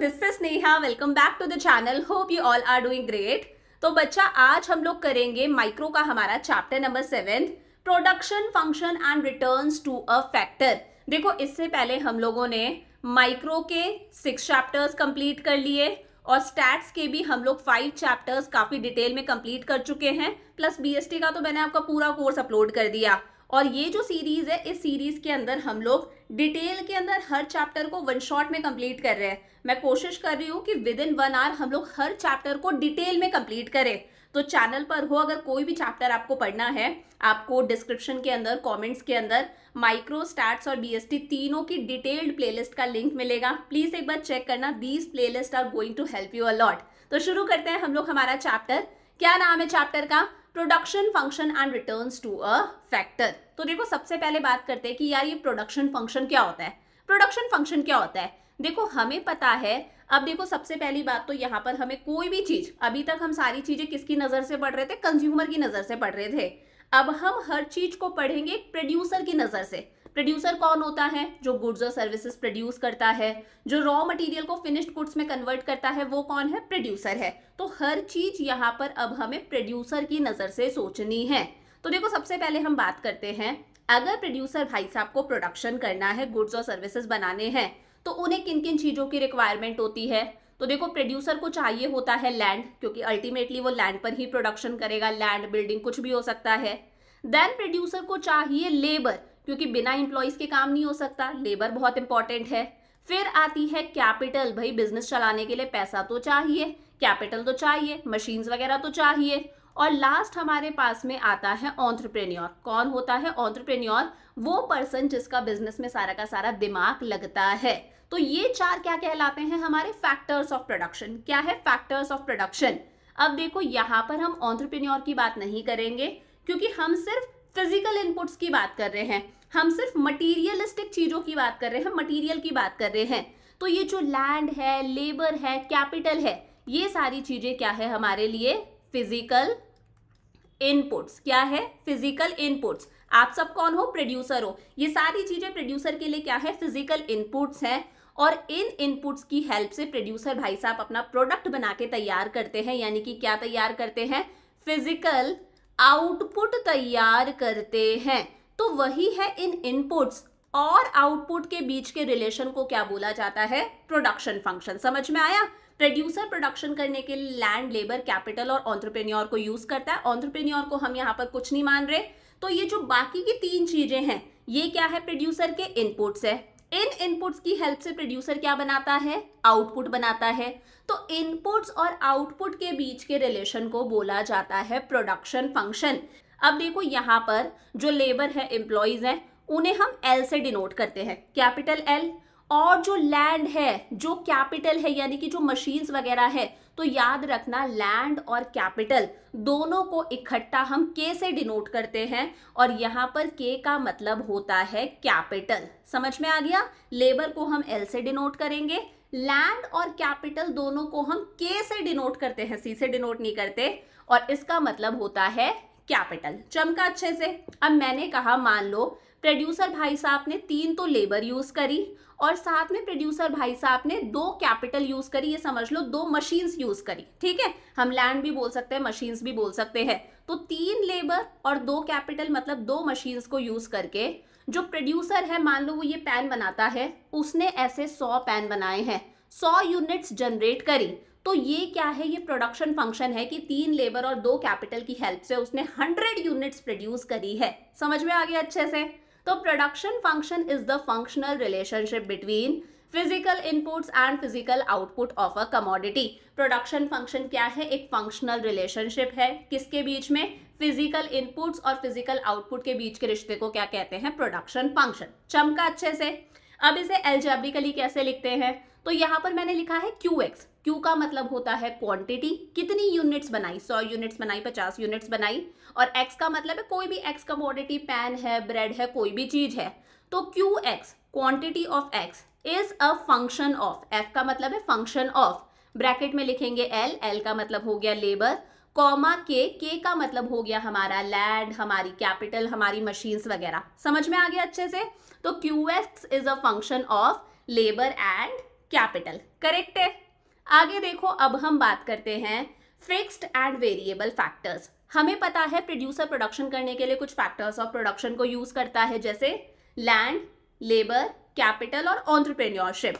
This is Neha welcome back to the channel hope you all are doing great तो बच्चा आज हम लोग करेंगे माइक्रो का हमारा chapter number seven production function and returns to a factor देखो इससे पहले हम लोगों ने माइक्रो के सिक्स चैप्टर्स कंप्लीट कर लिए और स्टैट्स के भी हम लोग फाइव चैप्टर्स काफ़ी डिटेल में कंप्लीट कर चुके हैं प्लस बी का तो मैंने आपका पूरा कोर्स अपलोड कर दिया और ये जो सीरीज है इस सीरीज के अंदर हम लोग डिटेल के अंदर हर चैप्टर को वन शॉट में कंप्लीट कर रहे हैं मैं कोशिश कर रही हूँ कि विद इन वन आवर हम लोग हर चैप्टर को डिटेल में कंप्लीट करें तो चैनल पर हो अगर कोई भी चैप्टर आपको पढ़ना है आपको डिस्क्रिप्शन के अंदर कमेंट्स के अंदर माइक्रो स्टैट्स और बीएसटी तीनों की डिटेल्ड प्लेलिस्ट का लिंक मिलेगा प्लीज़ एक बार चेक करना these playlist are going to help you a lot तो शुरू करते हैं हम लोग हमारा चैप्टर क्या नाम है चैप्टर का production function and return to a factor तो देखो सबसे पहले बात करते हैं कि यार ये प्रोडक्शन फंक्शन क्या होता है प्रोडक्शन फंक्शन क्या होता है देखो हमें पता है अब देखो सबसे पहली बात तो यहाँ पर हमें कोई भी चीज अभी तक हम सारी चीजें किसकी नजर से पढ़ रहे थे कंज्यूमर की नजर से पढ़ रहे थे अब हम हर चीज को पढ़ेंगे प्रोड्यूसर की नजर से प्रोड्यूसर कौन होता है जो गुड्स और सर्विसेज प्रोड्यूस करता है जो रॉ मटेरियल को फिनिश्ड गुड्स में कन्वर्ट करता है वो कौन है प्रोड्यूसर है तो हर चीज यहाँ पर अब हमें प्रोड्यूसर की नज़र से सोचनी है तो देखो सबसे पहले हम बात करते हैं अगर प्रोड्यूसर भाई साहब को प्रोडक्शन करना है गुड्स और सर्विसेज बनाने हैं तो उन्हें किन किन चीज़ों की रिक्वायरमेंट होती है तो देखो प्रोड्यूसर को चाहिए होता है लैंड क्योंकि अल्टीमेटली वो लैंड पर ही प्रोडक्शन करेगा लैंड बिल्डिंग कुछ भी हो सकता है देन प्रोड्यूसर को चाहिए लेबर क्योंकि बिना इंप्लॉयज के काम नहीं हो सकता लेबर बहुत इंपॉर्टेंट है फिर आती है कैपिटल भाई बिजनेस चलाने के लिए पैसा तो चाहिए कैपिटल तो चाहिए मशीन्स वगैरह तो चाहिए और लास्ट हमारे पास में आता है ऑन्ट्रप्रेन्योर कौन होता है ऑन्ट्रप्रेन्योर वो पर्सन जिसका बिजनेस में सारा का सारा दिमाग लगता है तो ये चार क्या कहलाते हैं हमारे फैक्टर्स ऑफ प्रोडक्शन क्या है फैक्टर्स ऑफ प्रोडक्शन अब देखो यहाँ पर हम ऑन्ट्रप्रेन्योर की बात नहीं करेंगे क्योंकि हम सिर्फ फिजिकल इनपुट्स की बात कर रहे हैं हम सिर्फ मटीरियलिस्टिक चीज़ों की बात कर रहे हैं मटीरियल की बात कर रहे हैं तो ये जो लैंड है लेबर है कैपिटल है ये सारी चीज़ें क्या है हमारे लिए फिजिकल इनपुट्स क्या है फिजिकल इनपुट्स आप सब कौन हो प्रोड्यूसर हो ये सारी चीजें प्रोड्यूसर के लिए क्या है फिजिकल इनपुट्स हैं और इन इनपुट्स की हेल्प से प्रोड्यूसर भाई साहब अपना प्रोडक्ट बना के तैयार करते हैं यानी कि क्या तैयार करते हैं फिजिकल आउटपुट तैयार करते हैं तो वही है इन इनपुट्स और आउटपुट के बीच के रिलेशन को क्या बोला जाता है प्रोडक्शन फंक्शन समझ में आया प्रोड्यूसर प्रोडक्शन करने के लिए लैंड लेबर कैपिटल और ऑन्ट्रप्रेन्योर को यूज करता है ऑन्ट्रप्रेन्योर को हम यहाँ पर कुछ नहीं मान रहे तो ये जो बाकी की तीन चीजें हैं ये क्या है प्रोड्यूसर के इनपुट्स है इन इनपुट्स की हेल्प से प्रोड्यूसर क्या बनाता है आउटपुट बनाता है तो इनपुट्स और आउटपुट के बीच के रिलेशन को बोला जाता है प्रोडक्शन फंक्शन अब देखो यहाँ पर जो लेबर है एम्प्लॉयज हैं उन्हें हम एल से डिनोट करते हैं कैपिटल एल और जो लैंड है जो कैपिटल है यानी कि जो मशीन वगैरह है तो याद रखना लैंड और कैपिटल दोनों को इकट्ठा हम के से डिनोट करते हैं और यहाँ पर के का मतलब होता है कैपिटल समझ में आ गया लेबर को हम एल से डिनोट करेंगे लैंड और कैपिटल दोनों को हम के से डिनोट करते हैं सी से डिनोट नहीं करते और इसका मतलब होता है कैपिटल चमका अच्छे से अब मैंने कहा मान लो प्रोड्यूसर भाई साहब ने तीन तो लेबर यूज करी और साथ में प्रोड्यूसर भाई साहब ने दो कैपिटल यूज करी ये समझ लो दो मशीन्स यूज करी ठीक है हम लैंड भी बोल सकते हैं मशीन्स भी बोल सकते हैं तो तीन लेबर और दो कैपिटल मतलब दो मशीन्स को यूज करके जो प्रोड्यूसर है मान लो वो ये पैन बनाता है उसने ऐसे सौ पैन बनाए हैं सौ यूनिट्स जनरेट करी तो ये क्या है ये प्रोडक्शन फंक्शन है कि तीन लेबर और दो कैपिटल की हेल्प से उसने हंड्रेड यूनिट्स प्रोड्यूस करी है समझ में आ गया अच्छे से तो production function is the functional relationship between physical inputs and physical output of a commodity production function क्या है एक फंक्शनल रिलेशनशिप है किसके बीच में फिजिकल इनपुट्स और फिजिकल आउटपुट के बीच के रिश्ते को क्या कहते हैं प्रोडक्शन फंक्शन चमका अच्छे से अब इसे एल्जेब्रिकली कैसे लिखते हैं तो यहां पर मैंने लिखा है क्यू एक्स क्यू का मतलब होता है क्वांटिटी कितनी यूनिट्स बनाई सौ यूनिट्स बनाई पचास यूनिट्स बनाई और एक्स का मतलब है कोई भी एक्स कमोडिटी पैन है ब्रेड है कोई भी चीज़ है तो Q X quantity of X is a function of F का मतलब है फंक्शन ऑफ ब्रैकेट में लिखेंगे एल एल का मतलब हो गया लेबर कॉमा के के का मतलब हो गया हमारा लैंड हमारी कैपिटल हमारी मशीन्स वगैरह समझ में आ गया अच्छे से तो Q X is a function of labour and capital correct है आगे देखो अब हम बात करते हैं फिक्स्ड एंड वेरिएबल फैक्टर्स हमें पता है प्रोड्यूसर प्रोडक्शन करने के लिए कुछ फैक्टर्स ऑफ प्रोडक्शन को यूज करता है जैसे लैंड लेबर कैपिटल और ऑन्टरप्रेन्योरशिप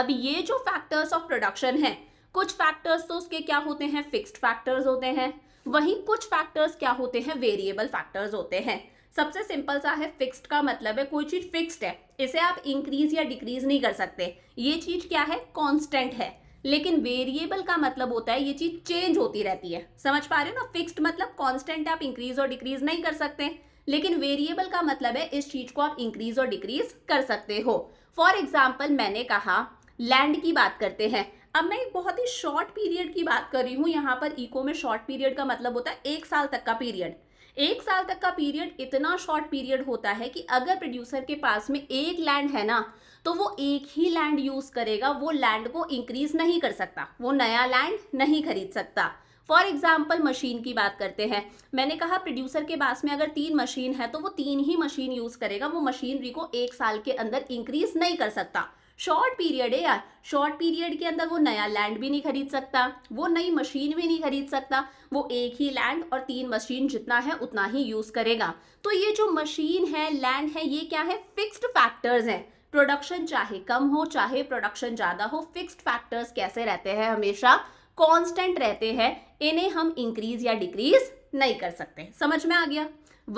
अब ये जो फैक्टर्स ऑफ प्रोडक्शन है कुछ फैक्टर्स तो उसके क्या होते हैं फिक्स्ड फैक्टर्स होते हैं वहीं कुछ फैक्टर्स क्या होते हैं वेरिएबल फैक्टर्स होते हैं सबसे सिंपल सा है फिक्स्ड का मतलब है कोई चीज़ फिक्स्ड है इसे आप इंक्रीज या डिक्रीज नहीं कर सकते ये चीज़ क्या है कॉन्स्टेंट है लेकिन वेरिएबल का मतलब होता है ये चीज़ चेंज होती रहती है समझ पा रहे हो ना फिक्स्ड मतलब कांस्टेंट आप इंक्रीज और डिक्रीज नहीं कर सकते लेकिन वेरिएबल का मतलब है इस चीज़ को आप इंक्रीज और डिक्रीज कर सकते हो फॉर एग्जाम्पल मैंने कहा लैंड की बात करते हैं अब मैं एक बहुत ही शॉर्ट पीरियड की बात कर रही हूँ यहाँ पर इको में शॉर्ट पीरियड का मतलब होता है एक साल तक का पीरियड एक साल तक का पीरियड इतना शॉर्ट पीरियड होता है कि अगर प्रोड्यूसर के पास में एक लैंड है ना तो वो एक ही लैंड यूज़ करेगा वो लैंड को इंक्रीज नहीं कर सकता वो नया लैंड नहीं खरीद सकता फॉर एग्जाम्पल मशीन की बात करते हैं मैंने कहा प्रोड्यूसर के पास में अगर तीन मशीन है तो वो तीन ही मशीन यूज़ करेगा वो मशीनरी को एक साल के अंदर इंक्रीज नहीं कर सकता शॉर्ट पीरियड है यार शॉर्ट पीरियड के अंदर वो नया लैंड भी नहीं खरीद सकता वो नई मशीन भी नहीं खरीद सकता वो एक ही लैंड और तीन मशीन जितना है उतना ही यूज़ करेगा तो ये जो मशीन है लैंड है ये क्या है फिक्स्ड फैक्टर्स हैं प्रोडक्शन चाहे कम हो चाहे प्रोडक्शन ज़्यादा हो फिक्स्ड फैक्टर्स कैसे रहते हैं हमेशा कॉन्स्टेंट रहते हैं इन्हें हम इंक्रीज या डिक्रीज नहीं कर सकते समझ में आ गया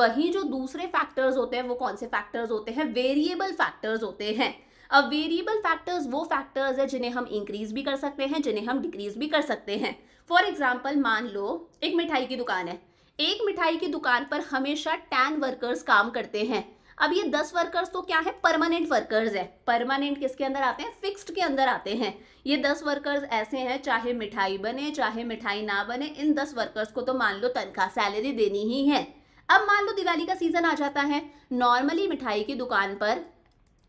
वही जो दूसरे फैक्टर्स होते हैं वो कौन से फैक्टर्स होते हैं वेरिएबल फैक्टर्स होते हैं अब वेरिएबल फैक्टर्स वो फैक्टर्स है जिन्हें हम इंक्रीज भी कर सकते हैं जिन्हें हम डिक्रीज भी कर सकते हैं फॉर एग्जाम्पल मान लो एक मिठाई की दुकान है एक मिठाई की दुकान पर हमेशा टेन वर्कर्स काम करते हैं अब ये दस वर्कर्स तो क्या है परमानेंट वर्कर्स है परमानेंट किसके अंदर आते हैं फिक्स्ड के अंदर आते हैं ये दस वर्कर्स ऐसे हैं चाहे मिठाई बने चाहे मिठाई ना बने इन दस वर्कर्स को तो मान लो तनख्वाह सैलरी देनी ही है अब मान लो दिवाली का सीजन आ जाता है नॉर्मली मिठाई की दुकान पर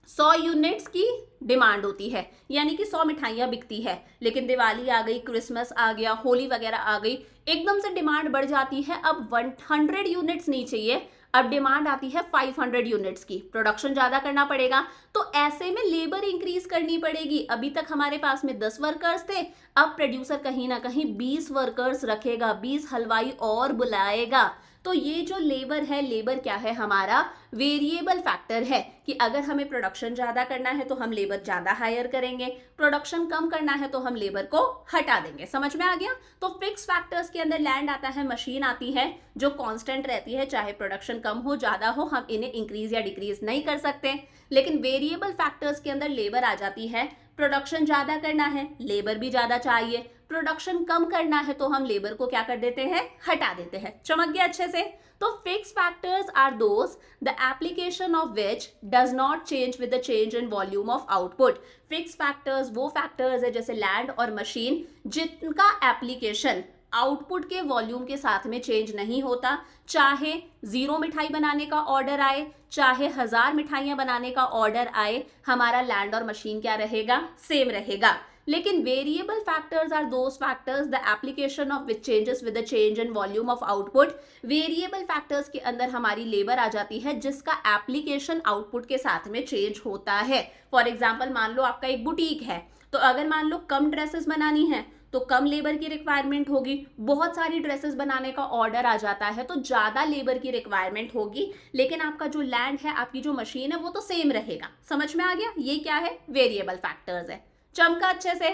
सौ यूनिट्स की डिमांड होती है यानी कि सौ मिठाइयाँ बिकती है लेकिन दिवाली आ गई क्रिसमस आ गया होली वगैरह आ गई एकदम से डिमांड बढ़ जाती है अब वन हंड्रेड यूनिट्स नहीं चाहिए अब डिमांड आती है फाइव हंड्रेड यूनिट्स की प्रोडक्शन ज़्यादा करना पड़ेगा तो ऐसे में लेबर इंक्रीज करनी पड़ेगी अभी तक हमारे पास में दस वर्कर्स थे अब प्रोड्यूसर कहीं ना कहीं बीस वर्कर्स रखेगा बीस हलवाई और बुलाएगा तो ये जो लेबर है लेबर क्या है हमारा वेरिएबल फैक्टर है कि अगर हमें प्रोडक्शन ज़्यादा करना है तो हम लेबर ज़्यादा हायर करेंगे प्रोडक्शन कम करना है तो हम लेबर को हटा देंगे समझ में आ गया तो फिक्स फैक्टर्स के अंदर लैंड आता है मशीन आती है जो कांस्टेंट रहती है चाहे प्रोडक्शन कम हो ज़्यादा हो हम इन्हें इंक्रीज या डिक्रीज नहीं कर सकते लेकिन वेरिएबल फैक्टर्स के अंदर लेबर आ जाती है प्रोडक्शन ज़्यादा करना है लेबर भी ज़्यादा चाहिए प्रोडक्शन कम करना है तो हम लेबर को क्या कर देते हैं हटा देते हैं चमक गया अच्छे से तो fix factors are those the application of which does not change with the change in volume of output fix factors वो फैक्टर्स है जैसे लैंड और मशीन जिनका एप्लीकेशन आउटपुट के वॉल्यूम के साथ में चेंज नहीं होता चाहे ज़ीरो मिठाई बनाने का ऑर्डर आए चाहे हज़ार मिठाइयां बनाने का ऑर्डर आए हमारा लैंड और मशीन क्या रहेगा सेम रहेगा लेकिन variable factors are those factors the application of which changes with the change in volume of output variable factors के अंदर हमारी लेबर आ जाती है जिसका एप्लीकेशन आउटपुट के साथ में चेंज होता है फॉर एग्जाम्पल मान लो आपका एक बुटीक है तो अगर मान लो कम ड्रेसेस बनानी है तो कम लेबर की रिक्वायरमेंट होगी बहुत सारी ड्रेसेस बनाने का ऑर्डर आ जाता है तो ज़्यादा लेबर की रिक्वायरमेंट होगी लेकिन आपका जो लैंड है आपकी जो मशीन है वो तो सेम रहेगा समझ में आ गया ये क्या है वेरिएबल फैक्टर्स है चमका अच्छे से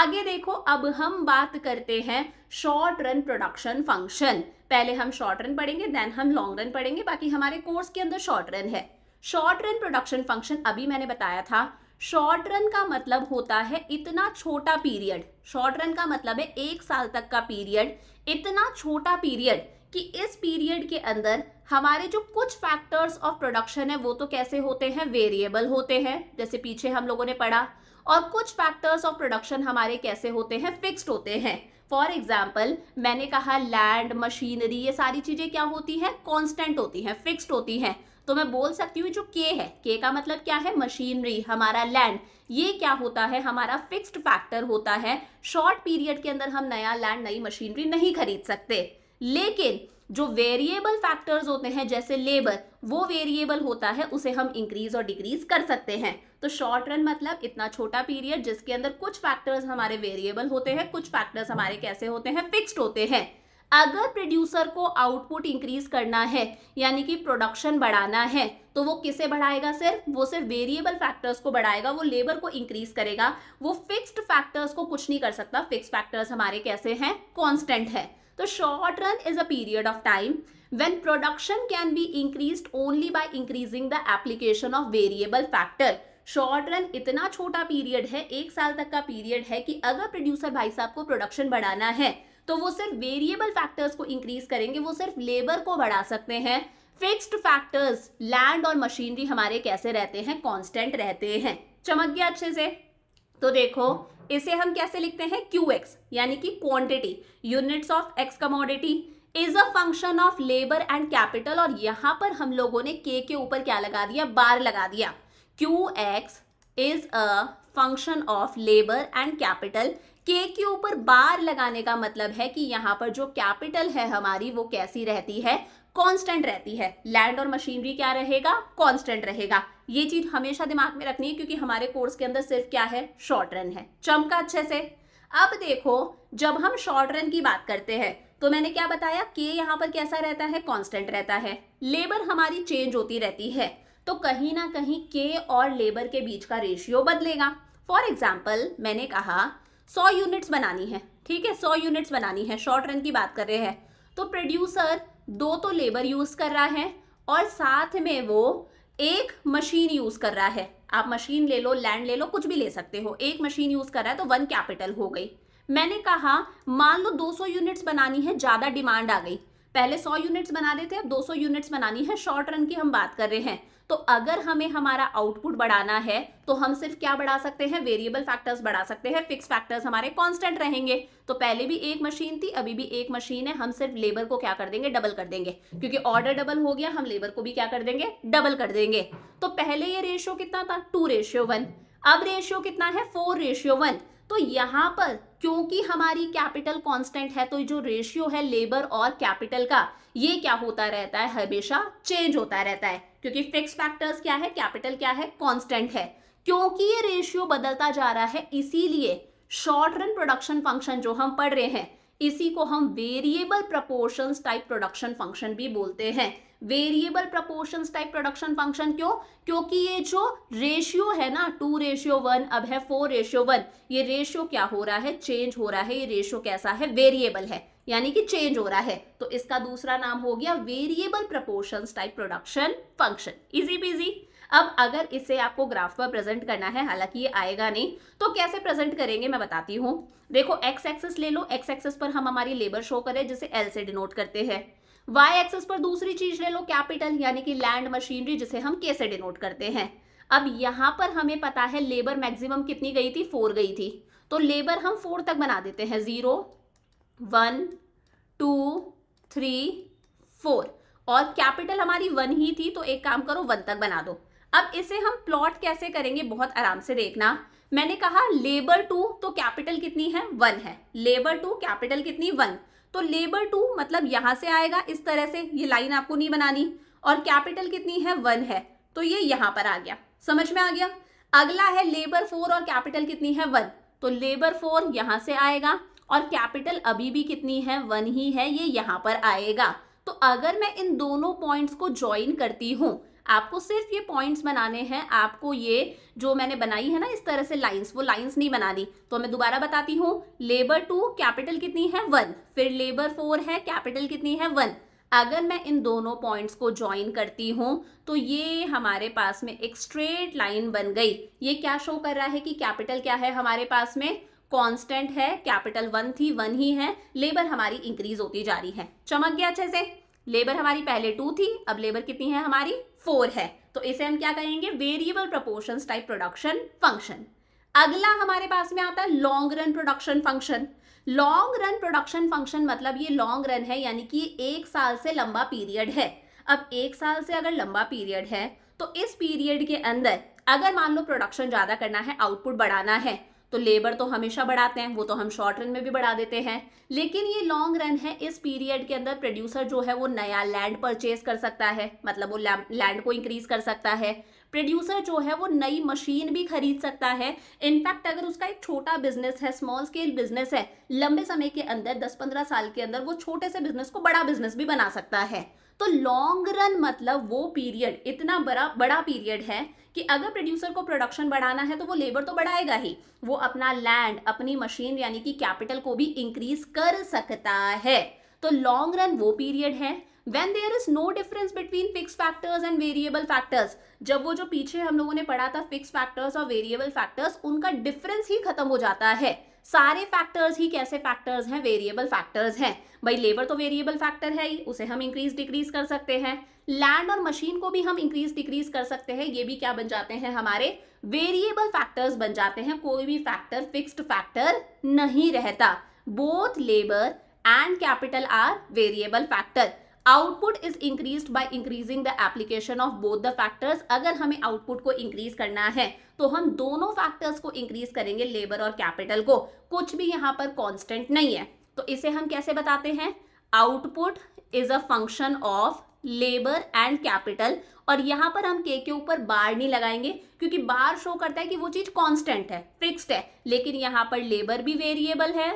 आगे देखो अब हम बात करते हैं शॉर्ट रन प्रोडक्शन फंक्शन पहले हम शॉर्ट रन पढ़ेंगे देन हम लॉन्ग रन पढ़ेंगे बाकी हमारे कोर्स के अंदर शॉर्ट रन है शॉर्ट रन प्रोडक्शन फंक्शन अभी मैंने बताया था शॉर्ट रन का मतलब होता है इतना छोटा पीरियड शॉर्ट रन का मतलब है एक साल तक का पीरियड इतना छोटा पीरियड कि इस पीरियड के अंदर हमारे जो कुछ फैक्टर्स ऑफ प्रोडक्शन है वो तो कैसे होते हैं वेरिएबल होते हैं जैसे पीछे हम लोगों ने पढ़ा और कुछ फैक्टर्स ऑफ प्रोडक्शन हमारे कैसे होते हैं फिक्स्ड होते हैं फॉर एग्जाम्पल मैंने कहा लैंड मशीनरी ये सारी चीज़ें क्या होती है कॉन्स्टेंट होती हैं फिक्स्ड होती हैं तो मैं बोल सकती हूँ जो के है के का मतलब क्या है मशीनरी हमारा लैंड ये क्या होता है हमारा फिक्स्ड फैक्टर होता है शॉर्ट पीरियड के अंदर हम नया लैंड नई मशीनरी नहीं खरीद सकते लेकिन जो वेरिएबल फैक्टर्स होते हैं जैसे लेबर वो वेरिएबल होता है उसे हम इंक्रीज और डिक्रीज कर सकते हैं तो शॉर्ट रन मतलब इतना छोटा पीरियड जिसके अंदर कुछ फैक्टर्स हमारे वेरिएबल होते हैं कुछ फैक्टर्स हमारे कैसे होते हैं फिक्स्ड होते हैं अगर प्रोड्यूसर को आउटपुट इंक्रीज करना है यानी कि प्रोडक्शन बढ़ाना है तो वो किसे बढ़ाएगा सिर्फ वो सिर्फ वेरिएबल फैक्टर्स को बढ़ाएगा वो लेबर को इंक्रीज करेगा वो फिक्स्ड फैक्टर्स को कुछ नहीं कर सकता फिक्स फैक्टर्स हमारे कैसे हैं कॉन्स्टेंट है तो short run is a period of time when production can be increase only by increasing the application of variable factor short run इतना छोटा पीरियड है एक साल तक का पीरियड है कि अगर प्रोड्यूसर भाई साहब को प्रोडक्शन बढ़ाना है तो वो सिर्फ वेरिएबल फैक्टर्स को इंक्रीज करेंगे वो सिर्फ लेबर को बढ़ा सकते हैं फिक्स्ड फैक्टर्स लैंड और मशीनरी हमारे कैसे रहते हैं कांस्टेंट रहते हैं चमक गया अच्छे से तो देखो इसे हम कैसे लिखते हैं क्यू एक्स यानी कि quantity units of X commodity is a function of labour and capital और यहाँ पर हम लोगों ने के के ऊपर क्या लगा दिया बार लगा दिया Q X is a function of labour and capital के के ऊपर बार लगाने का मतलब है कि यहाँ पर जो कैपिटल है हमारी वो कैसी रहती है कांस्टेंट रहती है लैंड और मशीनरी क्या रहेगा कांस्टेंट रहेगा ये चीज हमेशा दिमाग में रखनी है क्योंकि हमारे कोर्स के अंदर सिर्फ क्या है शॉर्ट रन है चमका अच्छे से अब देखो जब हम शॉर्ट रन की बात करते हैं तो मैंने क्या बताया के यहाँ पर कैसा रहता है कॉन्स्टेंट रहता है लेबर हमारी चेंज होती रहती है तो कहीं ना कहीं के और लेबर के बीच का रेशियो बदलेगा फॉर एग्जाम्पल मैंने कहा सौ यूनिट्स बनानी है ठीक है सौ यूनिट्स बनानी है शॉर्ट रन की बात कर रहे हैं तो प्रोड्यूसर दो तो लेबर यूज़ कर रहा है और साथ में वो एक मशीन यूज़ कर रहा है आप मशीन ले लो लैंड ले लो कुछ भी ले सकते हो एक मशीन यूज़ कर रहा है तो वन कैपिटल हो गई मैंने कहा मान लो 200 यूनिट्स बनानी है ज़्यादा डिमांड आ गई पहले 100 यूनिट्स बना रहे थे अब 200 यूनिट्स बनानी है शॉर्ट रन की हम बात कर रहे हैं तो अगर हमें हमारा आउटपुट बढ़ाना है तो हम सिर्फ क्या बढ़ा सकते हैं वेरिएबल फैक्टर्स बढ़ा सकते हैं फिक्स फैक्टर्स हमारे कांस्टेंट रहेंगे तो पहले भी एक मशीन थी अभी भी एक मशीन है हम सिर्फ लेबर को क्या कर देंगे डबल कर देंगे क्योंकि ऑर्डर डबल हो गया हम लेबर को भी क्या कर देंगे डबल कर देंगे तो पहले ये रेशियो कितना था टू रेशियो वन अब रेशियो कितना है फोर रेशियो वन तो यहां पर क्योंकि हमारी कैपिटल कांस्टेंट है तो जो रेशियो है लेबर और कैपिटल का ये क्या होता रहता है हमेशा चेंज होता रहता है क्योंकि फिक्स फैक्टर्स क्या है कैपिटल क्या है कांस्टेंट है क्योंकि ये रेशियो बदलता जा रहा है इसीलिए शॉर्ट रन प्रोडक्शन फंक्शन जो हम पढ़ रहे हैं इसी को हम variable proportion type production function भी बोलते हैं variable proportion type production function क्यों क्योंकि ये जो रेशियो है ना टू रेशियो वन अब है फोर रेशियो वन ये रेशियो क्या हो रहा है चेंज हो रहा है ये रेशियो कैसा है वेरिएबल है यानी कि चेंज हो रहा है तो इसका दूसरा नाम हो गया variable proportion type production function easy peasy अब अगर इसे आपको ग्राफ पर प्रेजेंट करना है हालांकि ये आएगा नहीं तो कैसे प्रेजेंट करेंगे मैं बताती हूँ देखो एक्स एक्सेस ले लो एक्स एक्सेस पर हम हमारी लेबर शो करें जिसे एल से डिनोट करते हैं वाई एक्सेस पर दूसरी चीज ले लो कैपिटल यानी कि लैंड मशीनरी जिसे हम कैसे डिनोट करते हैं अब यहां पर हमें पता है लेबर मैक्सिमम कितनी गई थी फोर गई थी तो लेबर हम फोर तक बना देते हैं zero one two three four और कैपिटल हमारी वन ही थी तो एक काम करो वन तक बना दो अब इसे हम प्लॉट कैसे करेंगे बहुत आराम से देखना मैंने कहा लेबर टू तो कैपिटल कितनी है वन है लेबर टू कैपिटल कितनी वन तो लेबर टू मतलब यहां से आएगा इस तरह से ये लाइन आपको नहीं बनानी और कैपिटल कितनी है वन है तो ये यहां पर आ गया समझ में आ गया अगला है लेबर फोर और कैपिटल कितनी है वन तो लेबर फोर यहां से आएगा और कैपिटल अभी भी कितनी है वन ही है ये यहां पर आएगा तो अगर मैं इन दोनों पॉइंट्स को ज्वाइन करती हूँ आपको सिर्फ ये पॉइंट्स बनाने हैं आपको ये जो मैंने बनाई है ना इस तरह से लाइंस वो लाइंस नहीं बनानी तो मैं दोबारा बताती हूँ लेबर टू कैपिटल कितनी है वन फिर लेबर फोर है कैपिटल कितनी है वन अगर मैं इन दोनों पॉइंट्स को ज्वाइन करती हूँ तो ये हमारे पास में एक स्ट्रेट लाइन बन गई ये क्या शो कर रहा है कि कैपिटल क्या है हमारे पास में कांस्टेंट है कैपिटल वन थी वन ही है लेबर हमारी इंक्रीज होती जा रही है चमक गया अच्छे से लेबर हमारी पहले टू थी अब लेबर कितनी है हमारी फोर है तो इसे हम क्या कहेंगे variable proportion type production function अगला हमारे पास में आता है long run production function long run production function मतलब ये लॉन्ग रन है यानी कि एक साल से लंबा पीरियड है अब एक साल से अगर लंबा पीरियड है तो इस पीरियड के अंदर अगर मान लो प्रोडक्शन ज़्यादा करना है आउटपुट बढ़ाना है तो लेबर तो हमेशा बढ़ाते हैं वो तो हम शॉर्ट रन में भी बढ़ा देते हैं लेकिन ये लॉन्ग रन है इस पीरियड के अंदर प्रोड्यूसर जो है वो नया लैंड परचेज कर सकता है मतलब वो लैंड को इंक्रीज कर सकता है प्रोड्यूसर जो है वो नई मशीन भी खरीद सकता है इनफैक्ट अगर उसका एक छोटा बिजनेस है स्मॉल स्केल बिजनेस है लंबे समय के अंदर दस पंद्रह साल के अंदर वो छोटे से बिजनेस को बड़ा बिजनेस भी बना सकता है तो लॉन्ग रन मतलब वो पीरियड इतना बड़ा बड़ा पीरियड है कि अगर प्रोड्यूसर को प्रोडक्शन बढ़ाना है तो वो लेबर तो बढ़ाएगा ही वो अपना लैंड अपनी मशीन यानी कि कैपिटल को भी इंक्रीज कर सकता है तो लॉन्ग रन वो पीरियड है when there is no difference between fix factors and variable factors जब वो जो पीछे हम लोगों ने पढ़ा था फिक्स फैक्टर्स और वेरिएबल फैक्टर्स उनका डिफरेंस ही खत्म हो जाता है सारे फैक्टर्स ही कैसे फैक्टर्स हैं वेरिएबल फैक्टर्स हैं भाई लेबर तो वेरिएबल फैक्टर है ही उसे हम इंक्रीज डिक्रीज कर सकते हैं लैंड और मशीन को भी हम इंक्रीज डिक्रीज कर सकते हैं ये भी क्या बन जाते हैं हमारे वेरिएबल फैक्टर्स बन जाते हैं कोई भी फैक्टर फिक्स्ड फैक्टर नहीं रहता both labour and capital are variable factor output is increase by increasing the application of both the factors अगर हमें आउटपुट को इंक्रीज करना है तो हम दोनों फैक्टर्स को इंक्रीज करेंगे लेबर और कैपिटल को कुछ भी यहां पर कॉन्स्टेंट नहीं है तो इसे हम कैसे बताते हैं output is a function of labour and capital और यहां पर हम के के ऊपर बार नहीं लगाएंगे क्योंकि बार शो करता है कि वो चीज कांस्टेंट है फिक्स्ड है लेकिन यहां पर लेबर भी वेरिएबल है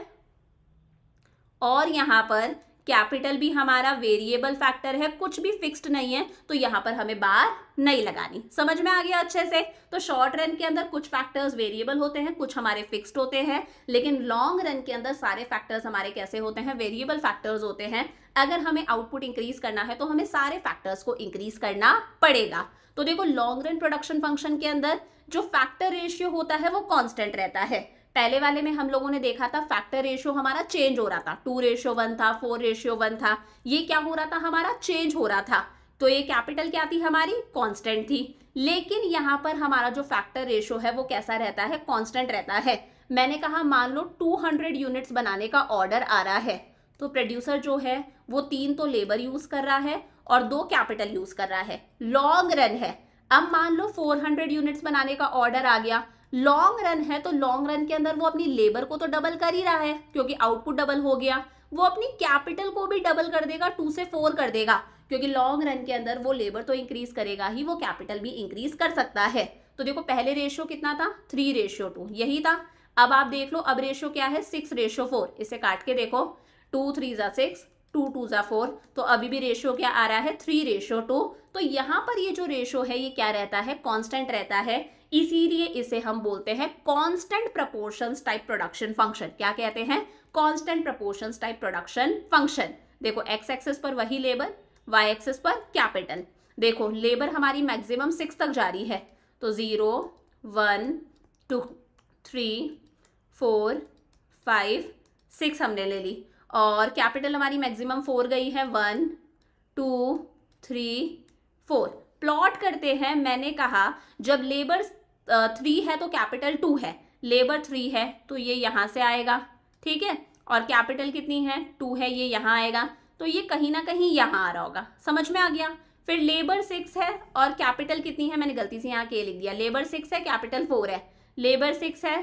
और यहाँ पर कैपिटल भी हमारा वेरिएबल फैक्टर है कुछ भी फिक्स्ड नहीं है तो यहाँ पर हमें बार नहीं लगानी समझ में आ गया अच्छे से तो शॉर्ट रन के अंदर कुछ फैक्टर्स वेरिएबल होते हैं कुछ हमारे फिक्स्ड होते हैं लेकिन लॉन्ग रन के अंदर सारे फैक्टर्स हमारे कैसे होते हैं वेरिएबल फैक्टर्स होते हैं अगर हमें आउटपुट इंक्रीज करना है तो हमें सारे फैक्टर्स को इंक्रीज करना पड़ेगा तो देखो लॉन्ग रन प्रोडक्शन फंक्शन के अंदर जो फैक्टर रेशियो होता है वो कॉन्स्टेंट रहता है पहले वाले में हम लोगों ने देखा था फैक्टर रेशियो हमारा चेंज हो रहा था टू रेशियो वन था फोर रेशियो वन था ये क्या हो रहा था हमारा चेंज हो रहा था तो ये कैपिटल क्या थी हमारी कांस्टेंट थी लेकिन यहाँ पर हमारा जो फैक्टर रेशियो है वो कैसा रहता है कांस्टेंट रहता है मैंने कहा मान लो 200 यूनिट्स बनाने का ऑर्डर आ रहा है तो प्रोड्यूसर जो है वो तीन तो लेबर यूज कर रहा है और दो कैपिटल यूज कर रहा है लॉन्ग रन है अब मान लो 400 यूनिट्स बनाने का ऑर्डर आ गया लॉन्ग रन है तो लॉन्ग रन के अंदर वो अपनी लेबर को तो डबल कर ही रहा है क्योंकि आउटपुट डबल हो गया वो अपनी कैपिटल को भी डबल कर देगा टू से फोर कर देगा क्योंकि लॉन्ग रन के अंदर वो लेबर तो इंक्रीज करेगा ही वो कैपिटल भी इंक्रीज कर सकता है तो देखो पहले रेशियो कितना था थ्री रेशियो टू यही था अब आप देख लो अब रेशियो क्या है सिक्स रेशियो फोर इसे काट के देखो टू थ्री ज़ा सिक्स टू टू ज़ा फोर तो अभी भी रेशियो क्या आ रहा है थ्री रेशियो टू तो यहाँ पर ये जो रेशियो है ये क्या रहता है कॉन्स्टेंट रहता है इसीलिए इसे हम बोलते हैं constant proportions type production function क्या कहते हैं constant proportions type production function देखो एक्स एक्सेस पर वही लेबर वाई एक्सेस पर कैपिटल देखो लेबर हमारी मैक्सिमम सिक्स तक जारी है तो zero one two three four five six हमने ले ली और कैपिटल हमारी मैक्सिमम फोर गई है one two three four plot करते हैं मैंने कहा जब लेबर्स थ्री है तो कैपिटल टू है लेबर थ्री है तो ये यहाँ से आएगा ठीक है और कैपिटल कितनी है टू है ये यहाँ आएगा तो ये कहीं ना कहीं यहाँ आ रहा होगा समझ में आ गया फिर लेबर सिक्स है और कैपिटल कितनी है मैंने गलती से यहाँ के लिख दिया लेबर सिक्स है कैपिटल फोर है लेबर सिक्स है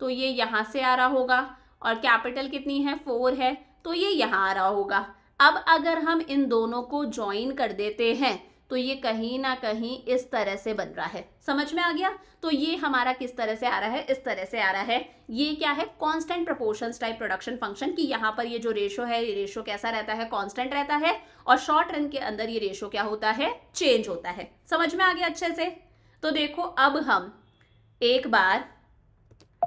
तो ये यहाँ से आ रहा होगा और कैपिटल कितनी है फोर है तो ये यहाँ आ रहा होगा अब अगर हम इन दोनों को ज्वाइन कर देते हैं तो ये कहीं ना कहीं इस तरह से बन रहा है समझ में आ गया तो ये हमारा किस तरह से आ रहा है इस तरह से आ रहा है ये क्या है constant proportion type production function कि यहाँ पर ये जो रेशो है ये रेशो कैसा रहता है कांस्टेंट रहता है और शॉर्ट रन के अंदर ये रेशो क्या होता है चेंज होता है समझ में आ गया अच्छे से तो देखो अब हम एक बार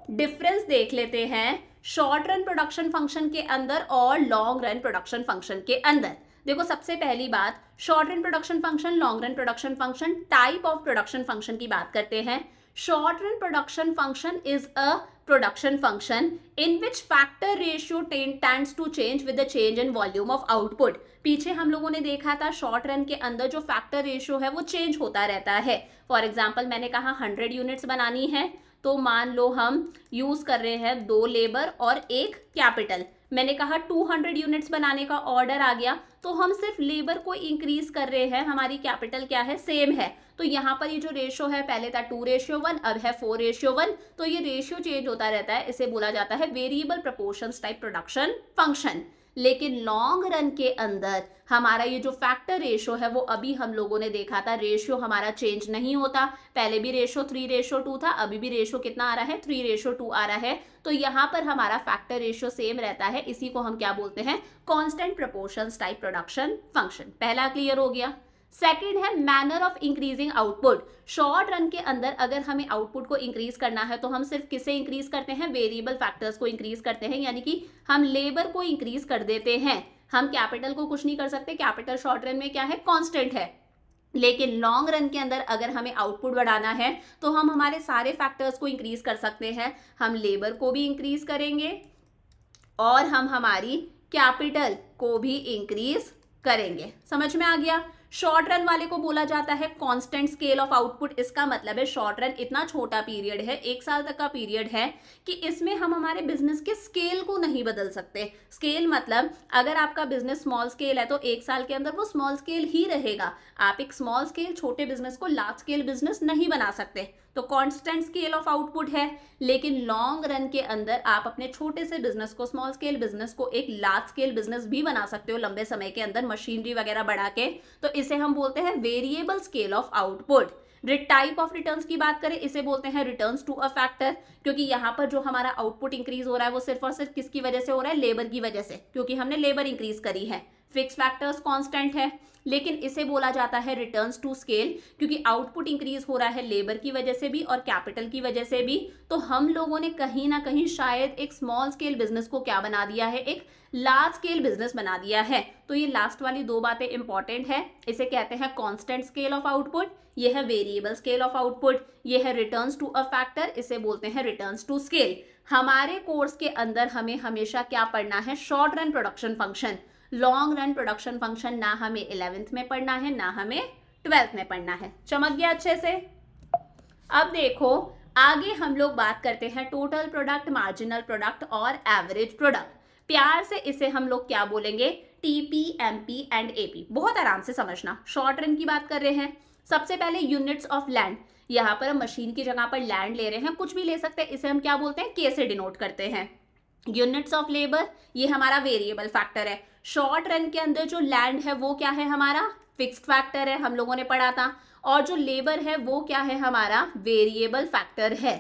डिफरेंस देख लेते हैं शॉर्ट रन प्रोडक्शन फंक्शन के अंदर और लॉन्ग रन प्रोडक्शन फंक्शन के अंदर देखो सबसे पहली बात short run production function long run production function type of production function की बात करते हैं short run production function is a production function in which factor ratio tends to change with the change in volume of पीछे हम लोगों ने देखा था शॉर्ट रन के अंदर जो फैक्टर रेशियो है वो चेंज होता रहता है फॉर एग्जाम्पल मैंने कहा हंड्रेड यूनिट्स बनानी है तो मान लो हम यूज़ कर रहे हैं दो लेबर और एक कैपिटल मैंने कहा 200 यूनिट्स बनाने का ऑर्डर आ गया तो हम सिर्फ लेबर को इंक्रीज कर रहे हैं हमारी कैपिटल क्या है सेम है तो यहाँ पर ये जो रेशियो है पहले था टू रेशियो वन अब है फोर रेशियो वन तो ये रेशियो चेंज होता रहता है इसे बोला जाता है variable proportion type production function लेकिन लॉन्ग रन के अंदर हमारा ये जो फैक्टर रेशो है वो अभी हम लोगों ने देखा था रेशो हमारा चेंज नहीं होता पहले भी रेशो थ्री रेशो टू था अभी भी रेशो कितना आ रहा है थ्री रेशो टू आ रहा है तो यहाँ पर हमारा फैक्टर रेशो सेम रहता है इसी को हम क्या बोलते हैं constant proportion type production function पहला क्लियर हो गया सेकेंड है manner of increasing output short run के अंदर अगर हमें आउटपुट को इंक्रीज करना है तो हम सिर्फ किसे इंक्रीज करते हैं वेरिएबल फैक्टर्स को इंक्रीज करते हैं यानी कि हम लेबर को इंक्रीज कर देते हैं हम कैपिटल को कुछ नहीं कर सकते कैपिटल शॉर्ट रन में क्या है कॉन्स्टेंट है लेकिन लॉन्ग रन के अंदर अगर हमें आउटपुट बढ़ाना है तो हम हमारे सारे फैक्टर्स को इंक्रीज कर सकते हैं हम लेबर को भी इंक्रीज करेंगे और हम हमारी कैपिटल को भी इंक्रीज करेंगे समझ में आ गया शॉर्ट रन वाले को बोला जाता है कांस्टेंट स्केल ऑफ आउटपुट इसका मतलब है शॉर्ट रन इतना छोटा पीरियड है एक साल तक का पीरियड है कि इसमें हम हमारे बिजनेस के स्केल को नहीं बदल सकते स्केल मतलब अगर आपका बिजनेस स्मॉल स्केल है तो एक साल के अंदर वो स्मॉल स्केल ही रहेगा आप एक स्मॉल स्केल छोटे बिजनेस को लार्ज स्केल बिजनेस नहीं बना सकते तो कांस्टेंट स्केल ऑफ आउटपुट है लेकिन लॉन्ग रन के अंदर आप अपने छोटे से बिजनेस को स्मॉल स्केल बिजनेस को एक लार्ज स्केल बिजनेस भी बना सकते हो लंबे समय के अंदर मशीनरी वगैरह बढ़ा के तो इसे हम बोलते हैं variable scale of output type of returns की बात करें इसे बोलते हैं रिटर्न्स टू अ फैक्टर क्योंकि यहाँ पर जो हमारा आउटपुट इंक्रीज हो रहा है वो सिर्फ और सिर्फ किसकी वजह से हो रहा है लेबर की वजह से क्योंकि हमने लेबर इंक्रीज करी है फिक्स फैक्टर्स कॉन्स्टेंट है लेकिन इसे बोला जाता है रिटर्न टू स्केल क्योंकि आउटपुट इंक्रीज हो रहा है लेबर की वजह से भी और कैपिटल की वजह से भी तो हम लोगों ने कहीं ना कहीं शायद एक स्मॉल स्केल बिजनेस को क्या बना दिया है एक लार्ज स्केल बिजनेस बना दिया है तो ये लास्ट वाली दो बातें इंपॉर्टेंट है इसे कहते हैं कॉन्स्टेंट स्केल ऑफ आउटपुट ये है वेरिएबल स्केल ऑफ आउटपुट ये है रिटर्न टू अ फैक्टर इसे बोलते हैं रिटर्न टू स्केल हमारे कोर्स के अंदर हमें हमेशा क्या पढ़ना है short run production function long run production function ना हमें इलेवेंथ में पढ़ना है ना हमें ट्वेल्थ में पढ़ना है चमक गया अच्छे से अब देखो आगे हम लोग बात करते हैं टोटल प्रोडक्ट मार्जिनल प्रोडक्ट और एवरेज प्रोडक्ट प्यार से इसे हम लोग क्या बोलेंगे टीपी पी एंड एपी बहुत आराम से समझना शॉर्ट रन की बात कर रहे हैं सबसे पहले यूनिट्स ऑफ लैंड यहाँ पर हम मशीन की जगह पर लैंड ले रहे हैं कुछ भी ले सकते हैं इसे हम क्या बोलते हैं के से डिनोट करते हैं यूनिट्स ऑफ लेबर ये हमारा वेरिएबल फैक्टर है शॉर्ट रन के अंदर जो लैंड है वो क्या है हमारा फिक्स्ड फैक्टर है हम लोगों ने पढ़ा था और जो लेबर है वो क्या है हमारा वेरिएबल फैक्टर है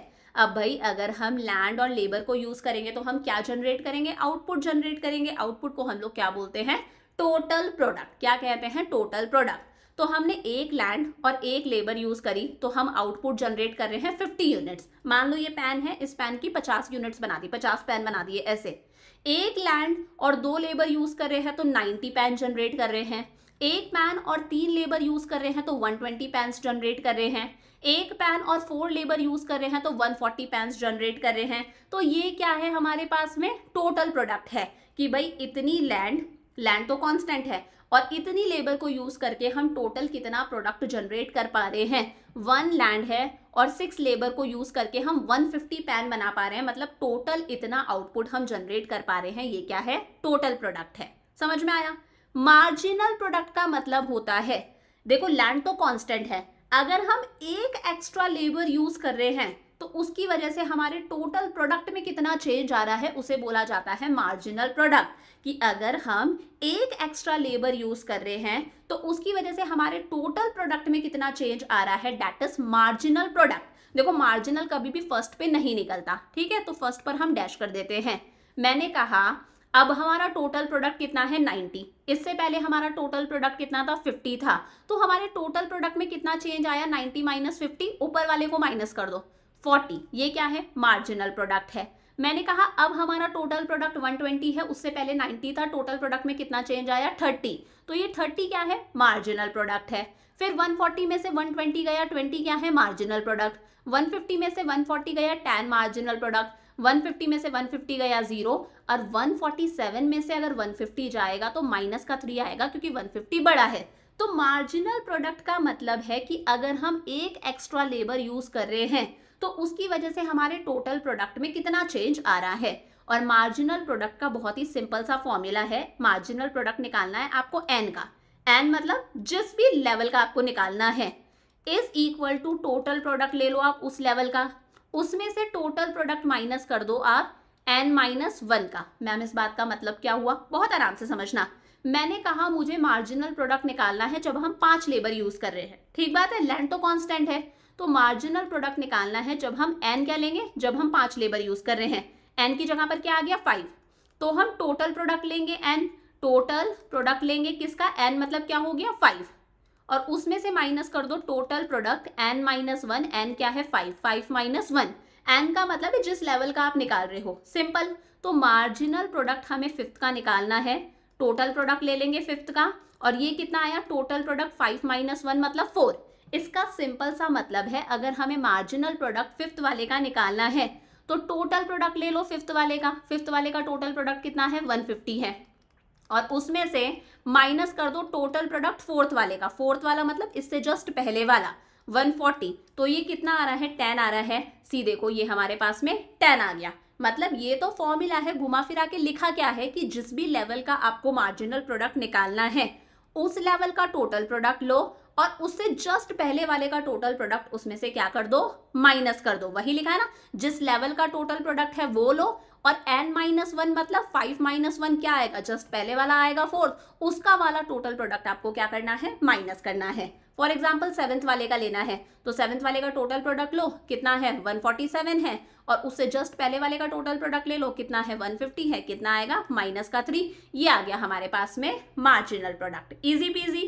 अब भाई अगर हम लैंड और लेबर को यूज़ करेंगे तो हम क्या जनरेट करेंगे आउटपुट जनरेट करेंगे आउटपुट को हम लोग क्या बोलते हैं टोटल प्रोडक्ट क्या कहते हैं टोटल प्रोडक्ट तो हमने एक लैंड और एक लेबर यूज़ करी तो हम आउटपुट जनरेट कर रहे हैं फिफ्टी यूनिट्स मान लो ये पैन है इस पैन की पचास यूनिट्स बना दी पचास पैन बना दिए ऐसे एक लैंड और दो लेबर यूज कर रहे हैं तो 90 पैन जनरेट कर रहे हैं एक पैन और तीन लेबर यूज कर रहे हैं तो 120 पैंस जनरेट कर रहे हैं एक पैन और फोर लेबर यूज कर रहे हैं तो 140 पैंस जनरेट कर रहे हैं तो ये क्या है हमारे पास में टोटल प्रोडक्ट है कि भाई इतनी लैंड लैंड तो कॉन्स्टेंट है और इतनी लेबर को यूज करके हम टोटल कितना प्रोडक्ट जनरेट कर पा रहे हैं वन लैंड है और सिक्स लेबर को यूज़ करके हम 150 पैन बना पा रहे हैं मतलब टोटल इतना आउटपुट हम जनरेट कर पा रहे हैं ये क्या है टोटल प्रोडक्ट है समझ में आया मार्जिनल प्रोडक्ट का मतलब होता है देखो लैंड तो कांस्टेंट है अगर हम एक एक्स्ट्रा लेबर यूज कर रहे हैं तो उसकी वजह से हमारे टोटल प्रोडक्ट में कितना चेंज आ रहा है उसे बोला जाता है मार्जिनल प्रोडक्ट कि अगर हम एक एक्स्ट्रा लेबर यूज कर रहे हैं तो उसकी वजह से हमारे टोटल प्रोडक्ट में कितना चेंज आ रहा है डेट इज मार्जिनल प्रोडक्ट देखो मार्जिनल कभी भी फर्स्ट पे नहीं निकलता ठीक है तो फर्स्ट पर हम डैश कर देते हैं मैंने कहा अब हमारा टोटल प्रोडक्ट कितना है 90 इससे पहले हमारा टोटल प्रोडक्ट कितना था 50 था तो हमारे टोटल प्रोडक्ट में कितना चेंज आया 90 माइनस फिफ्टी ऊपर वाले को माइनस कर दो 40 ये क्या है मार्जिनल प्रोडक्ट है मैंने कहा अब हमारा टोटल प्रोडक्ट 120 है उससे पहले 90 था टोटल प्रोडक्ट में कितना चेंज आया 30 तो ये 30 क्या है मार्जिनल प्रोडक्ट है फिर 140 में से 120 गया 20 क्या है मार्जिनल प्रोडक्ट 150 में से 140 गया 10 मार्जिनल प्रोडक्ट 150 में से 150 गया जीरो और 147 में से अगर 150 जाएगा तो माइनस का थ्री आएगा क्योंकि 150 बड़ा है तो मार्जिनल प्रोडक्ट का मतलब है कि अगर हम एक एक्स्ट्रा लेबर यूज कर रहे हैं तो उसकी वजह से हमारे टोटल प्रोडक्ट में कितना चेंज आ रहा है और मार्जिनल प्रोडक्ट का बहुत ही सिंपल सा फॉर्मूला है मार्जिनल प्रोडक्ट निकालना है आपको एन का एन मतलब जिस भी लेवल का आपको निकालना है is equal to total product ले लो आप उस लेवल का उसमें से टोटल प्रोडक्ट माइनस कर दो आप एन माइनस वन का मैम इस बात का मतलब क्या हुआ बहुत आराम से समझना मैंने कहा मुझे मार्जिनल प्रोडक्ट निकालना है जब हम पांच लेबर यूज कर रहे हैं ठीक बात है लेंथ तो कॉन्स्टेंट है तो मार्जिनल प्रोडक्ट निकालना है जब हम एन क्या लेंगे जब हम पांच लेबर यूज कर रहे हैं एन की जगह पर क्या आ गया फाइव तो हम टोटल प्रोडक्ट लेंगे एन टोटल प्रोडक्ट लेंगे किसका एन मतलब क्या हो गया फाइव और उसमें से माइनस कर दो total product N minus one N क्या है five five minus one N का मतलब है जिस लेवल का आप निकाल रहे हो सिंपल तो मार्जिनल प्रोडक्ट हमें फिफ्थ का निकालना है टोटल प्रोडक्ट ले लेंगे फिफ्थ का और ये कितना आया total product five minus one मतलब फोर इसका सिंपल सा मतलब है अगर हमें मार्जिनल प्रोडक्ट फिफ्थ वाले का निकालना है तो टोटल प्रोडक्ट ले लो फिफ्थ वाले का फिफ्थ वाले का टोटल प्रोडक्ट कितना है वन फिफ्टी है और उसमें से माइनस कर दो टोटल प्रोडक्ट फोर्थ वाले का फोर्थ वाला मतलब इससे जस्ट पहले वाला 140 तो ये कितना आ रहा है टेन आ रहा है सीधे को ये हमारे पास में टेन आ गया मतलब ये तो फॉर्मूला है घुमा फिरा के लिखा क्या है कि जिस भी लेवल का आपको मार्जिनल प्रोडक्ट निकालना है उस लेवल का टोटल प्रोडक्ट लो और उससे जस्ट पहले वाले का टोटल प्रोडक्ट उसमें से क्या कर दो माइनस कर दो वही लिखा है ना जिस लेवल का टोटल प्रोडक्ट है वो लो और एन माइनस वन मतलब फाइव माइनस वन क्या आएगा जस्ट पहले वाला आएगा फोर्थ उसका वाला टोटल प्रोडक्ट आपको क्या करना है माइनस करना है फॉर एग्जाम्पल सेवन्थ वाले का लेना है तो सेवन्थ वाले का टोटल प्रोडक्ट लो कितना है 147 है और उससे जस्ट पहले वाले का टोटल प्रोडक्ट ले लो कितना है 150 है कितना आएगा माइनस का थ्री ये आ गया हमारे पास में मार्जिनल प्रोडक्ट इजी पीजी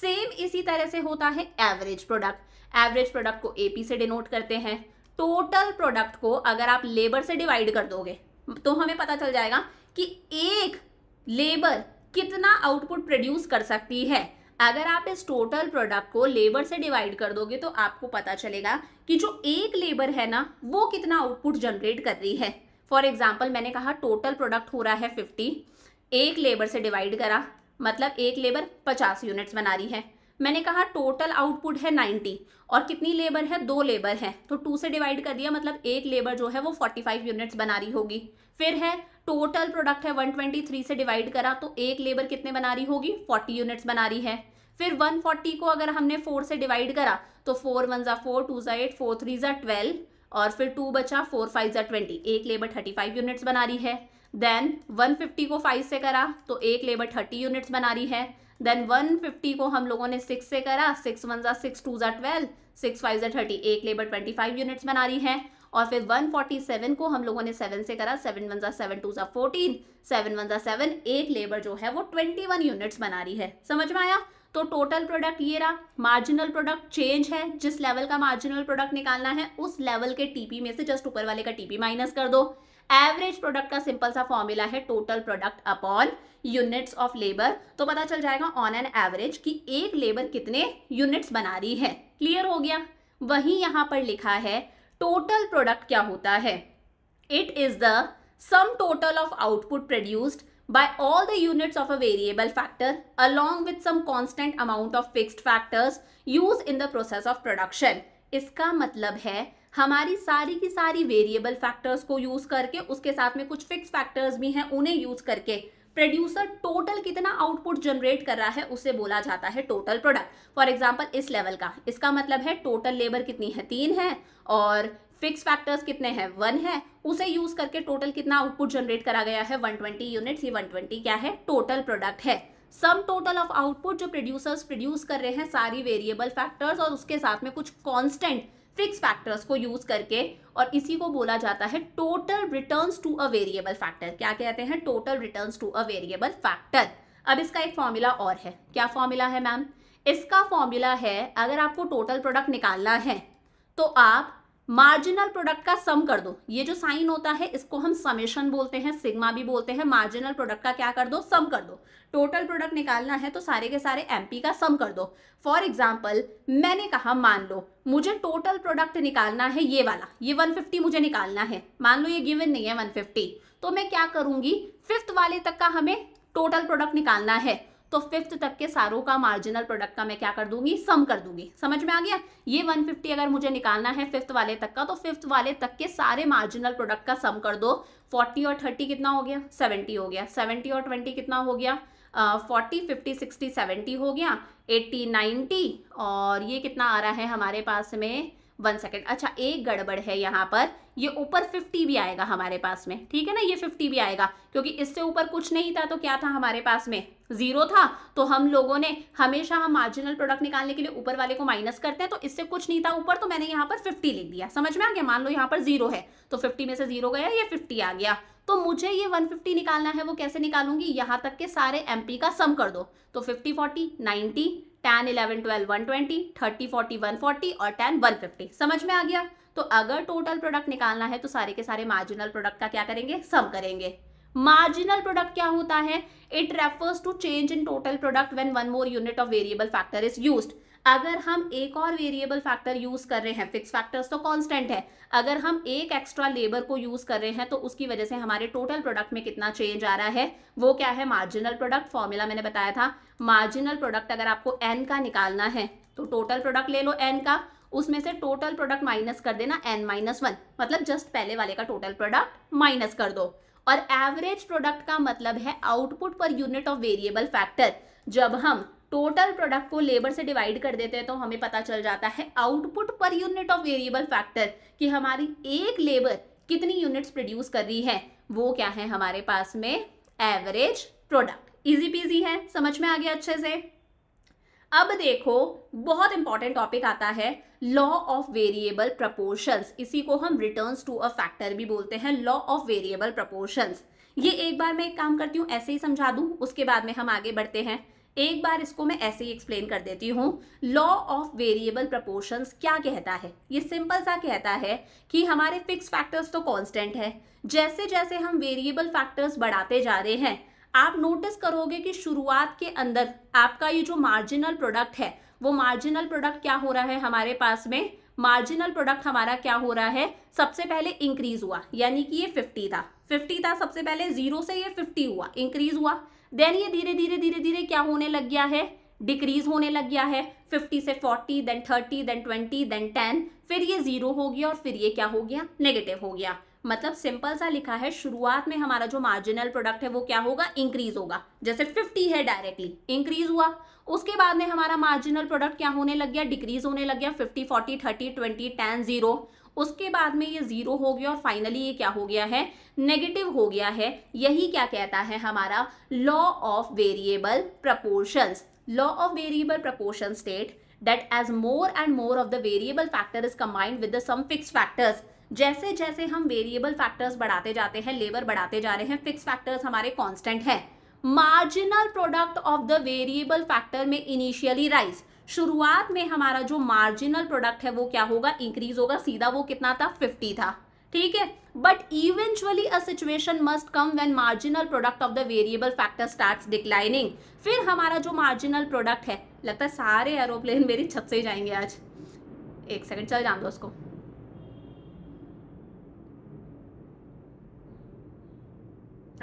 सेम इसी तरह से होता है एवरेज प्रोडक्ट एवरेज प्रोडक्ट को एपी से डिनोट करते हैं टोटल प्रोडक्ट को अगर आप लेबर से डिवाइड कर दोगे तो हमें पता चल जाएगा कि एक लेबर कितना आउटपुट प्रोड्यूस कर सकती है अगर आप इस टोटल प्रोडक्ट को लेबर से डिवाइड कर दोगे तो आपको पता चलेगा कि जो एक लेबर है ना वो कितना आउटपुट जनरेट कर रही है फॉर एग्जाम्पल मैंने कहा टोटल प्रोडक्ट हो रहा है फिफ्टी एक लेबर से डिवाइड करा मतलब एक लेबर पचास यूनिट्स बना रही है मैंने कहा टोटल आउटपुट है नाइन्टी और कितनी लेबर है दो लेबर है तो टू से डिवाइड कर दिया मतलब एक लेबर जो है वो फोर्टी फाइव यूनिट्स बना रही होगी फिर है टोटल प्रोडक्ट है वन ट्वेंटी थ्री से डिवाइड करा तो एक लेबर कितने बना रही होगी फोर्टी यूनिट्स बना रही है फिर वन फोर्टी को अगर हमने फोर से डिवाइड करा तो फोर वन ज़ा फोर टू ज़ा एट फोर थ्री ज़ा ट्वेल्व और फिर टू बचा फोर फाइव ज़ा ट्वेंटी एक लेबर थर्टी फाइव यूनिट्स बना रही है देन 150 को 5 से करा तो एक लेबर 30 यूनिट्स बना रही है देन 150 को हम लोगों ने 6 से करा सिक्स वन ज़ा सिक्स टू ज़ा ट्वेल्व सिक्स फाइव ज़ा थर्टी एक लेबर 25 यूनिट्स बना रही है और फिर 147 को हम लोगों ने 7 से करा 7 वन ज़ा सेवन टू ज़ा फोर्टीन सेवन वन ज़ा सेवन एक लेबर जो है वो 21 यूनिट्स बना रही है समझ में आया तो टोटल प्रोडक्ट ये रहा मार्जिनल प्रोडक्ट चेंज है जिस लेवल का मार्जिनल प्रोडक्ट निकालना है उस लेवल के टीपी में से जस्ट ऊपर वाले का टीपी माइनस कर दो एवरेज प्रोडक्ट का सिंपल सा फॉर्मूला है total product upon units of labour तो पता चल जाएगा ऑन एन एवरेज कि एक लेबर कितने यूनिट्स बना रही है क्लियर हो गया वही यहां पर लिखा है टोटल प्रोडक्ट क्या होता है it is the sum total of output produced by all the units of a variable factor along with some constant amount of fixed factors used in the process of production. इसका मतलब है हमारी सारी की सारी वेरिएबल फैक्टर्स को use करके उसके साथ में कुछ फिक्स फैक्टर्स भी हैं उन्हें यूज करके प्रोड्यूसर टोटल कितना आउटपुट जनरेट कर रहा है उसे बोला जाता है टोटल प्रोडक्ट फॉर एग्जाम्पल इस लेवल का इसका मतलब है टोटल लेबर कितनी है तीन है और फिक्स फैक्टर्स कितने हैं वन है उसे यूज करके टोटल कितना आउटपुट जनरेट करा गया है 120 यूनिट्स ये 120 क्या है टोटल प्रोडक्ट है सम टोटल ऑफ आउटपुट जो प्रोड्यूसर्स प्रोड्यूस कर रहे हैं सारी वेरिएबल फैक्टर्स और उसके साथ में कुछ कॉन्स्टेंट फिक्स फैक्टर्स को यूज करके और इसी को बोला जाता है total return to a variable factor क्या कहते हैं total return to a variable factor अब इसका एक फॉर्मूला और है क्या फॉर्मूला है मैम इसका फॉर्मूला है अगर आपको टोटल प्रोडक्ट निकालना है तो आप मार्जिनल प्रोडक्ट का सम कर दो ये जो साइन होता है इसको हम समेशन बोलते हैं सिग्मा भी बोलते हैं मार्जिनल प्रोडक्ट का क्या कर दो सम कर दो टोटल प्रोडक्ट निकालना है तो सारे के सारे एम का सम कर दो फॉर एग्जाम्पल मैंने कहा मान लो मुझे टोटल प्रोडक्ट निकालना है ये वाला ये 150 मुझे निकालना है मान लो ये गिवन नहीं है वन तो मैं क्या करूंगी फिफ्थ वाले तक का हमें टोटल प्रोडक्ट निकालना है तो फिफ्थ तक के सारों का मार्जिनल प्रोडक्ट का मैं क्या कर दूंगी सम कर दूंगी समझ में आ गया ये 150 अगर मुझे निकालना है फिफ्थ वाले तक का तो फिफ्थ वाले तक के सारे मार्जिनल प्रोडक्ट का सम कर दो 40 और 30 कितना हो गया 70 हो गया 70 और 20 कितना हो गया फोर्टी फिफ्टी सिक्सटी सेवेंटी हो गया एट्टी नाइन्टी और ये कितना आ रहा है हमारे पास में वन सेकेंड अच्छा एक गड़बड़ है यहाँ पर ये ऊपर फिफ्टी भी आएगा हमारे पास में ठीक है ना ये फिफ्टी भी आएगा क्योंकि इससे ऊपर कुछ नहीं था तो क्या था हमारे पास में जीरो था तो हम लोगों ने हमेशा हम मार्जिनल प्रोडक्ट निकालने के लिए ऊपर वाले को माइनस करते हैं तो इससे कुछ नहीं था ऊपर तो मैंने यहाँ पर फिफ्टी लिख दिया समझ में आ गया मान लो यहाँ पर जीरो है तो फिफ्टी में से जीरो गया ये फिफ्टी आ गया तो मुझे ये 150 निकालना है वो कैसे निकालूंगी यहाँ तक के सारे एमपी का सम कर दो तो 50 40 90 ten eleven twelve one twenty thirty forty one forty और टेन वन फिफ्टी समझ में आ गया तो अगर टोटल प्रोडक्ट निकालना है तो सारे के सारे मार्जिनल प्रोडक्ट का क्या करेंगे सम करेंगे मार्जिनल प्रोडक्ट क्या होता है it refers to change in total product when one more unit of variable factor is used अगर हम एक और वेरिएबल फैक्टर यूज कर रहे हैं फिक्स फैक्टर्स तो कांस्टेंट है अगर हम एक एक्स्ट्रा लेबर को यूज कर रहे हैं तो उसकी वजह से हमारे टोटल प्रोडक्ट में कितना चेंज आ रहा है वो क्या है मार्जिनल प्रोडक्ट फॉर्मूला मैंने बताया था मार्जिनल प्रोडक्ट अगर आपको एन का निकालना है तो टोटल प्रोडक्ट ले लो एन का उसमें से टोटल प्रोडक्ट माइनस कर देना एन माइनस वन मतलब जस्ट पहले वाले का टोटल प्रोडक्ट माइनस कर दो और एवरेज प्रोडक्ट का मतलब है output per unit of variable factor जब हम टोटल प्रोडक्ट को लेबर से डिवाइड कर देते हैं तो हमें पता चल जाता है output per unit of variable factor कि हमारी एक लेबर कितनी यूनिट्स प्रोड्यूस कर रही है वो क्या है हमारे पास में एवरेज प्रोडक्ट इजी पीजी है समझ में आ गया अच्छे से अब देखो बहुत इंपॉर्टेंट टॉपिक आता है लॉ ऑफ वेरिएबल प्रपोर्शंस इसी को हम रिटर्न्स टू अ फैक्टर भी बोलते हैं लॉ ऑफ वेरिएबल प्रपोर्शंस ये एक बार मैं एक काम करती हूँ ऐसे ही समझा दूँ उसके बाद में हम आगे बढ़ते हैं एक बार इसको मैं ऐसे ही एक्सप्लेन कर देती हूँ लॉ ऑफ वेरिएबल प्रपोर्शंस क्या कहता है ये सिंपल सा कहता है कि हमारे फिक्स फैक्टर्स तो कांस्टेंट है जैसे जैसे हम वेरिएबल फैक्टर्स बढ़ाते जा रहे हैं आप नोटिस करोगे कि शुरुआत के अंदर आपका ये जो मार्जिनल प्रोडक्ट है वो मार्जिनल प्रोडक्ट क्या हो रहा है हमारे पास में मार्जिनल प्रोडक्ट हमारा क्या हो रहा है सबसे पहले इंक्रीज हुआ यानी कि ये फिफ्टी था फिफ्टी था सबसे पहले जीरो से ये फिफ्टी हुआ इंक्रीज हुआ देन ये धीरे धीरे धीरे धीरे क्या होने लग गया है डिक्रीज होने लग गया है 50 से 40 देन 30 देन 20 देन 10 फिर ये जीरो हो गया और फिर ये क्या हो गया नेगेटिव हो गया मतलब सिंपल सा लिखा है शुरुआत में हमारा जो मार्जिनल प्रोडक्ट है वो क्या होगा इंक्रीज होगा जैसे 50 है डायरेक्टली इंक्रीज हुआ उसके बाद में हमारा मार्जिनल प्रोडक्ट क्या होने लग गया डिक्रीज होने लग गया 50 40 30 20 10 जीरो उसके बाद में ये जीरो हो गया और फाइनली ये क्या हो गया है नेगेटिव हो गया है यही क्या कहता है हमारा law of variable proportion law of variable proportion state that as more and more of the variable factor is combined with the some fixed factors जैसे जैसे हम वेरिएबल फैक्टर्स बढ़ाते जाते हैं लेबर बढ़ाते जा रहे हैं फिक्स फैक्टर्स हमारे कॉन्स्टेंट है marginal product of the variable factor में इनिशियली राइज शुरुआत में हमारा जो मार्जिनल प्रोडक्ट है वो क्या होगा इंक्रीज होगा सीधा वो कितना था फिफ्टी था ठीक है but eventually a situation must come when marginal product of the variable factor starts declining फिर हमारा जो मार्जिनल प्रोडक्ट है लगता है सारे एरोप्लेन मेरी छत से ही जाएंगे आज एक सेकंड चल जान दो उसको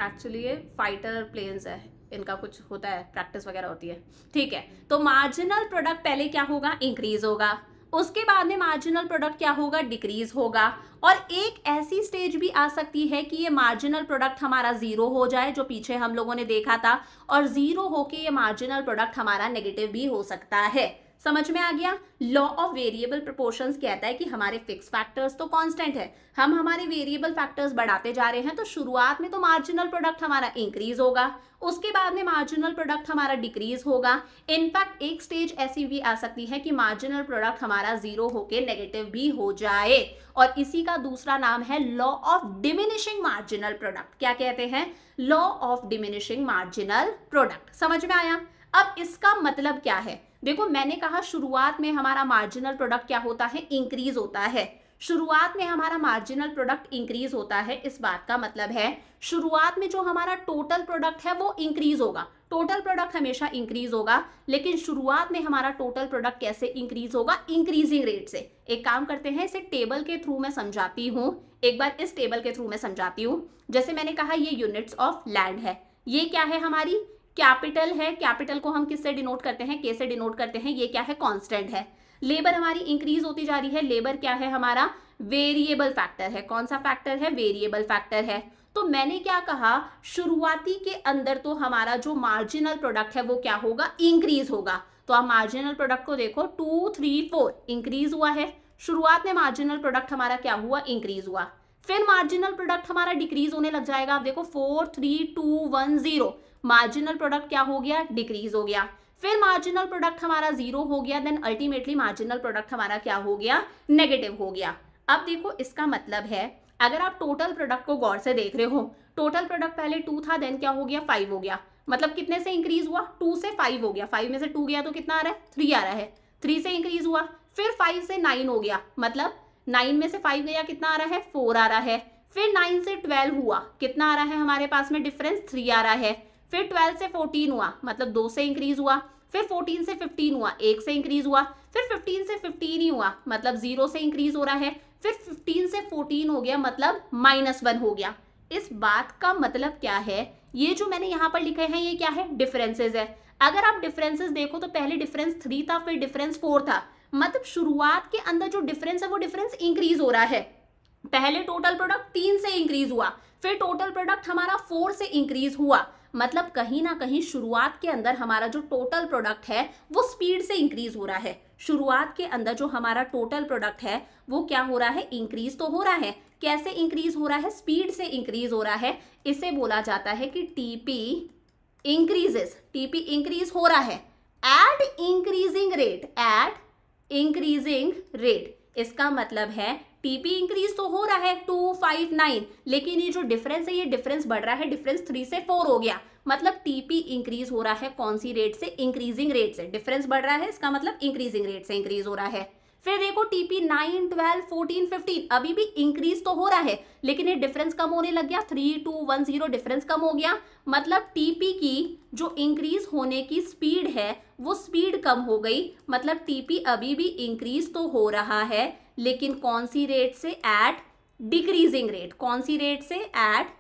एक्चुअली ये फाइटर प्लेन्स है इनका कुछ होता है प्रैक्टिस वगैरह होती है ठीक है तो मार्जिनल प्रोडक्ट पहले क्या होगा इंक्रीज होगा उसके बाद में मार्जिनल प्रोडक्ट क्या होगा डिक्रीज होगा और एक ऐसी स्टेज भी आ सकती है कि ये मार्जिनल प्रोडक्ट हमारा जीरो हो जाए जो पीछे हम लोगों ने देखा था और जीरो होके ये मार्जिनल प्रोडक्ट हमारा नेगेटिव भी हो सकता है समझ में आ गया लॉ ऑफ वेरिएबल प्रपोर्शन कहता है कि हमारे फिक्स फैक्टर्स तो कांस्टेंट है हम हमारे वेरिएबल फैक्टर्स बढ़ाते जा रहे हैं तो शुरुआत में तो मार्जिनल प्रोडक्ट हमारा इंक्रीज होगा उसके बाद में मार्जिनल प्रोडक्ट हमारा डिक्रीज होगा इनफैक्ट एक स्टेज ऐसी भी आ सकती है कि मार्जिनल प्रोडक्ट हमारा जीरो होके नेगेटिव भी हो जाए और इसी का दूसरा नाम है law of diminishing marginal product क्या कहते हैं law of diminishing marginal product समझ में आया अब इसका मतलब क्या है देखो मैंने कहा शुरुआत में हमारा मार्जिनल प्रोडक्ट क्या होता है इंक्रीज होता है शुरुआत में हमारा मार्जिनल प्रोडक्ट इंक्रीज होता है इस बात का मतलब है शुरुआत में जो हमारा टोटल प्रोडक्ट है वो इंक्रीज होगा टोटल प्रोडक्ट हमेशा इंक्रीज होगा लेकिन शुरुआत में हमारा टोटल प्रोडक्ट कैसे इंक्रीज होगा इंक्रीजिंग रेट से एक काम करते हैं इसे टेबल के थ्रू मैं समझाती हूँ एक बार इस टेबल के थ्रू मैं समझाती हूँ जैसे मैंने कहा ये यूनिट्स ऑफ लैंड है ये क्या है हमारी कैपिटल है कैपिटल को हम किससे डिनोट करते हैं के से डिनोट करते हैं ये क्या है कॉन्स्टेंट है लेबर हमारी इंक्रीज होती जा रही है लेबर क्या है हमारा वेरिएबल फैक्टर है कौन सा फैक्टर है वेरिएबल फैक्टर है तो मैंने क्या कहा शुरुआती के अंदर तो हमारा जो मार्जिनल प्रोडक्ट है वो क्या होगा इंक्रीज होगा तो आप मार्जिनल प्रोडक्ट को देखो टू थ्री फोर इंक्रीज हुआ है शुरुआत में मार्जिनल प्रोडक्ट हमारा क्या हुआ इंक्रीज हुआ फिर मार्जिनल प्रोडक्ट हमारा डिक्रीज होने लग जाएगा आप देखो four three two one zero marginal product क्या हो गया डिक्रीज हो गया फिर मार्जिनल प्रोडक्ट हमारा जीरो हो गया देन अल्टीमेटली मार्जिनल प्रोडक्ट हमारा क्या हो गया नेगेटिव हो गया अब देखो इसका मतलब है अगर आप टोटल प्रोडक्ट को गौर से देख रहे हो टोटल प्रोडक्ट पहले टू था देन क्या हो गया फाइव हो गया मतलब कितने से इंक्रीज हुआ टू से फाइव हो गया फाइव में से टू गया तो कितना आ रहा है थ्री आ रहा है थ्री से इंक्रीज हुआ फिर फाइव से नाइन हो गया मतलब नाइन में से फाइव गया कितना आ रहा है फोर आ रहा है फिर नाइन से ट्वेल्व हुआ कितना आ रहा है हमारे पास में डिफरेंस थ्री आ रहा है फिर ट्वेल्थ से फोर्टीन हुआ मतलब दो से इंक्रीज हुआ फिर फोर्टीन से फिफ्टीन हुआ एक से इंक्रीज हुआ फिर फिफ्टीन से फिफ्टीन ही हुआ मतलब जीरो से इंक्रीज हो रहा है फिर फिफ्टीन से फोर्टीन हो गया मतलब माइनस वन हो गया इस बात का मतलब क्या है ये जो मैंने यहाँ पर लिखे हैं ये क्या है डिफरेंसेज है अगर आप डिफरेंसेज देखो तो पहले डिफरेंस थ्री था फिर डिफरेंस फोर था मतलब शुरुआत के अंदर जो डिफरेंस है वो डिफरेंस इंक्रीज हो रहा है पहले टोटल प्रोडक्ट तीन से इंक्रीज हुआ फिर टोटल प्रोडक्ट हमारा फोर से इंक्रीज हुआ मतलब कहीं ना कहीं शुरुआत के अंदर हमारा जो टोटल प्रोडक्ट है वो स्पीड से इंक्रीज हो रहा है शुरुआत के अंदर जो हमारा टोटल प्रोडक्ट है वो क्या हो रहा है इंक्रीज तो हो रहा है कैसे इंक्रीज हो रहा है स्पीड से इंक्रीज हो रहा है इसे बोला जाता है कि टीपी इंक्रीजेस टीपी इंक्रीज हो रहा है at increasing rate at increasing rate इसका मतलब है टीपी इंक्रीज तो हो रहा है टू फाइव नाइन लेकिन ये जो डिफरेंस है ये डिफरेंस बढ़ रहा है डिफरेंस थ्री से फोर हो गया मतलब टीपी इंक्रीज हो रहा है कौन सी रेट से इंक्रीजिंग रेट से डिफरेंस बढ़ रहा है इसका मतलब इंक्रीजिंग रेट से इंक्रीज हो रहा है फिर देखो TP nine twelve fourteen fifteen अभी भी इंक्रीज तो हो रहा है लेकिन ये डिफरेंस कम होने लग गया three two one zero difference कम हो गया मतलब टीपी की जो इंक्रीज होने की स्पीड है वो स्पीड कम हो गई मतलब टीपी अभी भी इंक्रीज तो हो रहा है लेकिन कौन सी रेट से एट डिक्रीजिंग रेट कौन सी रेट से एट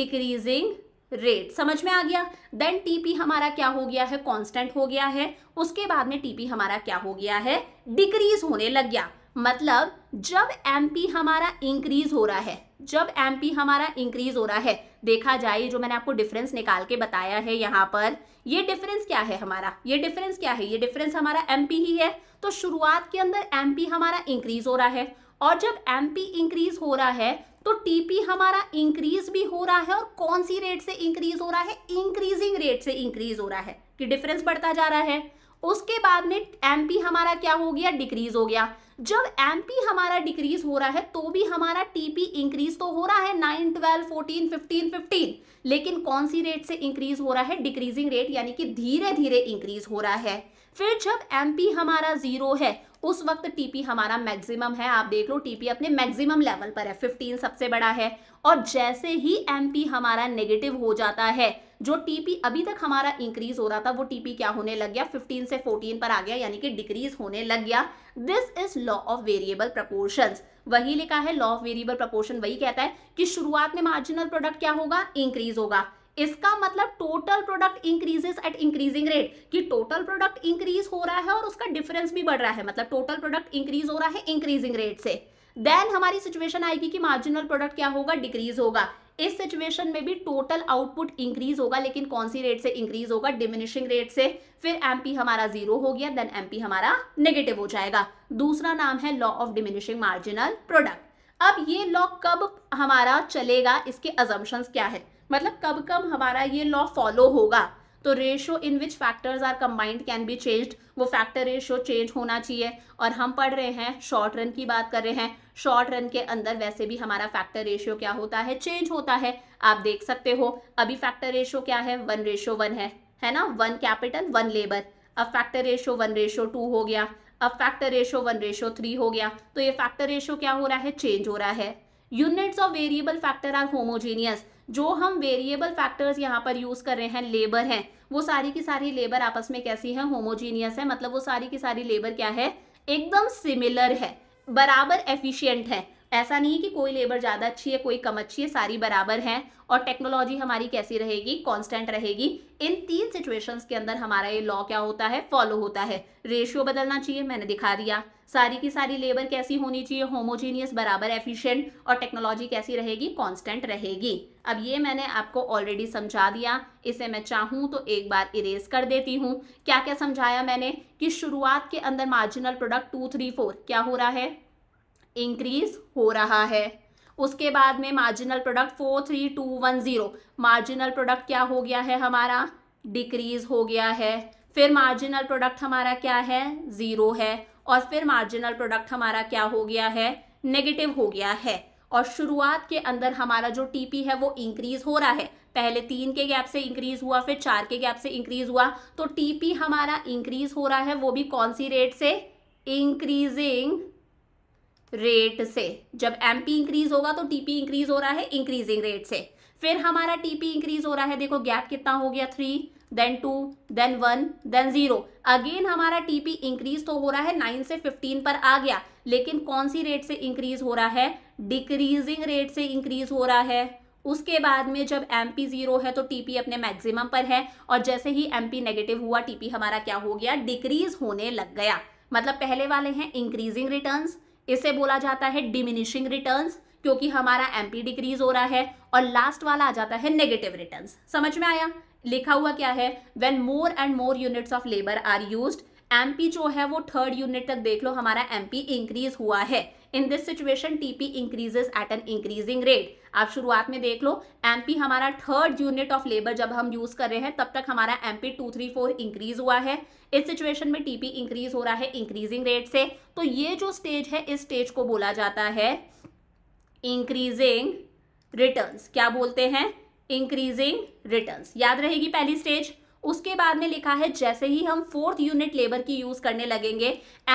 डिक्रीजिंग रेट समझ में आ गया देन टीपी हमारा क्या हो गया है कांस्टेंट हो गया है उसके बाद में टीपी हमारा क्या हो गया है डिक्रीज होने लग गया मतलब जब एमपी हमारा इंक्रीज हो रहा है जब एमपी हमारा इंक्रीज हो रहा है देखा जाए जो मैंने आपको डिफरेंस निकाल के बताया है यहाँ पर ये डिफरेंस क्या है हमारा ये डिफरेंस क्या है ये डिफरेंस हमारा एमपी ही है तो शुरुआत के अंदर एमपी हमारा इंक्रीज हो रहा है और जब एमपी इंक्रीज हो रहा है तो टीपी हमारा इंक्रीज भी हो रहा है और कौन सी रेट से इंक्रीज हो रहा है इंक्रीजिंग रेट से इंक्रीज हो रहा है कि डिफरेंस बढ़ता जा रहा है उसके बाद में एम हमारा क्या हो गया डिक्रीज हो गया जब एम हमारा डिक्रीज हो रहा है तो भी हमारा टीपी इंक्रीज तो हो रहा है nine twelve fourteen fifteen fifteen लेकिन कौन सी रेट से इंक्रीज हो रहा है डिक्रीजिंग रेट यानी कि धीरे धीरे इंक्रीज हो रहा है फिर जब एम हमारा जीरो है उस वक्त टीपी हमारा मैक्सिमम है आप देख लो टीपी अपने मैक्सिमम लेवल पर है 15 सबसे बड़ा है और जैसे ही एमपी हमारा नेगेटिव हो जाता है जो टीपी अभी तक हमारा इंक्रीज हो रहा था वो टीपी क्या होने लग गया 15 से 14 पर आ गया यानी कि डिक्रीज होने लग गया this is law of variable proportion वही लिखा है लॉ ऑफ वेरिएबल प्रपोर्शन वही कहता है कि शुरुआत में मार्जिनल प्रोडक्ट क्या होगा इंक्रीज होगा इसका मतलब total product increases at increasing rate कि टोटल प्रोडक्ट इंक्रीज हो रहा है और उसका डिफरेंस भी बढ़ रहा है मतलब टोटल प्रोडक्ट इंक्रीज हो रहा है इंक्रीजिंग रेट से देन हमारी सिचुएशन आएगी कि मार्जिनल प्रोडक्ट क्या होगा डिक्रीज होगा इस सिचुएशन में भी टोटल आउटपुट इंक्रीज होगा लेकिन कौन सी रेट से इंक्रीज होगा डिमिनिशिंग रेट से फिर एमपी हमारा जीरो हो गया देन एमपी हमारा नेगेटिव हो जाएगा दूसरा नाम है law of diminishing marginal product अब ये लॉ कब हमारा चलेगा इसके अजम्पन क्या है मतलब कब कब हमारा ये लॉ फॉलो होगा तो ratio in which factors are combined can be changed वो फैक्टर रेशो चेंज होना चाहिए और हम पढ़ रहे हैं शॉर्ट रन की बात कर रहे हैं शॉर्ट रन के अंदर वैसे भी हमारा फैक्टर रेशियो क्या होता है चेंज होता है आप देख सकते हो अभी फैक्टर रेशियो क्या है वन रेशियो वन है है ना वन कैपिटल वन लेबर अब factor ratio one ratio two हो गया अब factor ratio one ratio three हो गया तो ये फैक्टर रेशियो क्या हो रहा है चेंज हो रहा है units of variable factor are homogeneous जो हम वेरिएबल फैक्टर्स यहाँ पर यूज कर रहे हैं लेबर हैं वो सारी की सारी लेबर आपस में कैसी है होमोजीनियस है मतलब वो सारी की सारी लेबर क्या है एकदम सिमिलर है बराबर एफिशिएंट है ऐसा नहीं है कि कोई लेबर ज़्यादा अच्छी है कोई कम अच्छी है सारी बराबर हैं और टेक्नोलॉजी हमारी कैसी रहेगी कांस्टेंट रहेगी इन तीन सिचुएशंस के अंदर हमारा ये लॉ क्या होता है फॉलो होता है रेशियो बदलना चाहिए मैंने दिखा दिया सारी की सारी लेबर कैसी होनी चाहिए होमोजीनियस बराबर एफिशिएंट और टेक्नोलॉजी कैसी रहेगी कांस्टेंट रहेगी अब ये मैंने आपको ऑलरेडी समझा दिया इसे मैं चाहूँ तो एक बार इरेज कर देती हूँ क्या क्या समझाया मैंने कि शुरुआत के अंदर marginal product two three four क्या हो रहा है इंक्रीज हो रहा है उसके बाद में marginal product four three two one zero marginal product क्या हो गया है हमारा डिक्रीज हो गया है फिर मार्जिनल प्रोडक्ट हमारा क्या है ज़ीरो है और फिर मार्जिनल प्रोडक्ट हमारा क्या हो गया है नेगेटिव हो गया है और शुरुआत के अंदर हमारा जो टीपी है वो इंक्रीज हो रहा है पहले तीन के गैप से इंक्रीज हुआ फिर चार के गैप से इंक्रीज हुआ तो टीपी हमारा इंक्रीज हो रहा है वो भी कौन सी रेट से इंक्रीजिंग रेट से जब एमपी इंक्रीज होगा तो टीपी इंक्रीज हो रहा है इंक्रीजिंग रेट से फिर हमारा टीपी इंक्रीज हो रहा है देखो गैप कितना हो गया three then two then one then zero again हमारा टीपी इंक्रीज तो हो रहा है नाइन से फिफ्टीन पर आ गया लेकिन कौन सी रेट से इंक्रीज हो रहा है डिक्रीजिंग रेट से इंक्रीज हो रहा है उसके बाद में जब एम पी जीरो है तो टीपी अपने मैक्सिमम पर है और जैसे ही एम पी नेगेटिव हुआ टीपी हमारा क्या हो गया डिक्रीज होने लग गया मतलब पहले वाले हैं इंक्रीजिंग रिटर्न्स इसे बोला जाता है डिमिनिशिंग रिटर्न्स क्योंकि हमारा एमपी डिक्रीज हो रहा है और लास्ट वाला आ जाता है नेगेटिव रिटर्न समझ में आया लिखा हुआ क्या है when more and more units of labour are use MP जो है वो थर्ड यूनिट तक देख लो हमारा एमपी इंक्रीज हुआ है in this situation TP increases at an increasing rate आप शुरुआत में देख लो एमपी हमारा थर्ड यूनिट ऑफ लेबर जब हम यूज कर रहे हैं तब तक हमारा MP two three four increase हुआ है इस सिचुएशन में टीपी इंक्रीज हो रहा है इंक्रीजिंग रेट से तो ये जो स्टेज है इस स्टेज को बोला जाता है इंक्रीजिंग रिटर्न्स क्या बोलते हैं इंक्रीजिंग रिटर्न्स याद रहेगी पहली स्टेज उसके बाद में लिखा है जैसे ही हम फोर्थ यूनिट लेबर की यूज करने लगेंगे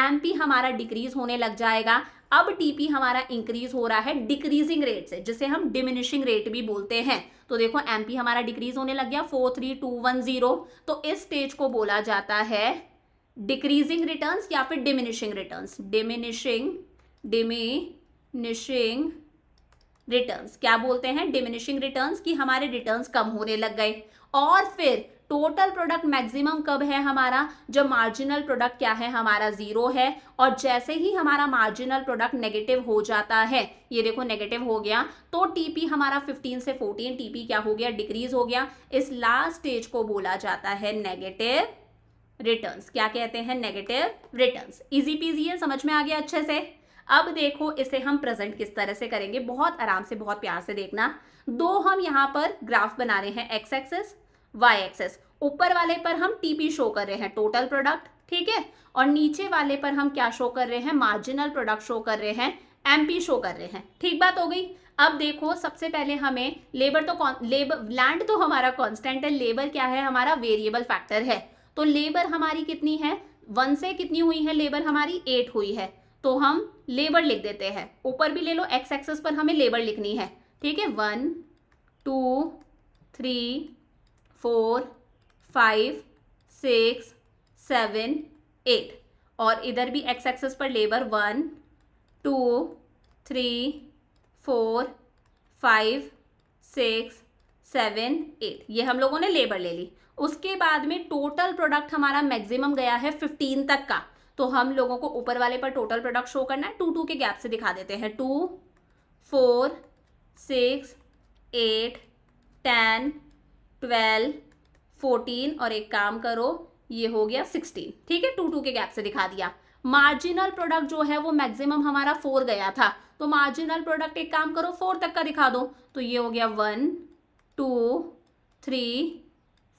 एमपी हमारा डिक्रीज होने लग जाएगा अब टीपी हमारा इंक्रीज हो रहा है डिक्रीजिंग रेट से जिसे हम डिमिनिशिंग रेट भी बोलते हैं तो देखो एमपी हमारा डिक्रीज होने लग गया four three two one zero तो इस स्टेज को बोला जाता है डिक्रीजिंग रिटर्न्स या फिर diminishing returns diminishing diminishing returns क्या बोलते हैं डिमिनिशिंग रिटर्न्स कि हमारे रिटर्न्स कम होने लग गए और फिर टोटल प्रोडक्ट मैक्सिमम कब है हमारा जब मार्जिनल प्रोडक्ट क्या है हमारा जीरो है और जैसे ही हमारा मार्जिनल प्रोडक्ट नेगेटिव हो जाता है ये देखो नेगेटिव हो गया तो टीपी हमारा 15 से 14 टीपी क्या हो गया डिक्रीज हो गया इस लास्ट स्टेज को बोला जाता है नेगेटिव रिटर्न्स क्या कहते हैं नेगेटिव रिटर्न्स इजी पीजी है समझ में आ गया अच्छे से अब देखो इसे हम प्रेजेंट किस तरह से करेंगे बहुत आराम से बहुत प्यार से देखना दो हम यहाँ पर ग्राफ बना रहे हैं एक्स एक्सेस वाई एक्सेस ऊपर वाले पर हम टीपी शो कर रहे हैं टोटल प्रोडक्ट ठीक है और नीचे वाले पर हम क्या शो कर रहे हैं मार्जिनल प्रोडक्ट शो कर रहे हैं एमपी शो कर रहे हैं ठीक बात हो गई अब देखो सबसे पहले हमें लेबर तो लेबर लैंड तो हमारा कॉन्स्टेंट है लेबर क्या है हमारा वेरिएबल फैक्टर है तो लेबर हमारी कितनी है वन से कितनी हुई है लेबर हमारी एट हुई है तो हम लेबर लिख देते हैं ऊपर भी ले लो एक्स एक्सेस पर हमें लेबर लिखनी है ठीक है one two three four five six seven eight और इधर भी एक्स एक्सेस पर labour one two three four five six seven eight ये हम लोगों ने लेबर ले ली उसके बाद में टोटल प्रोडक्ट हमारा मैक्सिमम गया है फिफ्टीन तक का तो हम लोगों को ऊपर वाले पर टोटल प्रोडक्ट शो करना है टू टू के गैप से दिखा देते हैं two four six eight ten twelve fourteen और एक काम करो ये हो गया सिक्सटीन ठीक है टू टू के गैप से दिखा दिया मार्जिनल प्रोडक्ट जो है वो मैक्सिमम हमारा फोर गया था तो मार्जिनल प्रोडक्ट एक काम करो फोर तक का दिखा दो तो ये हो गया वन टू थ्री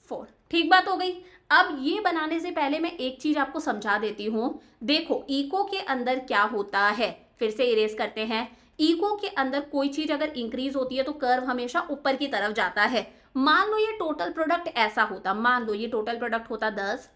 फोर ठीक बात हो गई अब ये बनाने से पहले मैं एक चीज आपको समझा देती हूँ देखो इको के अंदर क्या होता है फिर से इरेज करते हैं इको के अंदर कोई चीज अगर इंक्रीज होती है तो कर्व हमेशा ऊपर की तरफ जाता है मान लो ये टोटल प्रोडक्ट ऐसा होता मान लो ये टोटल प्रोडक्ट होता दस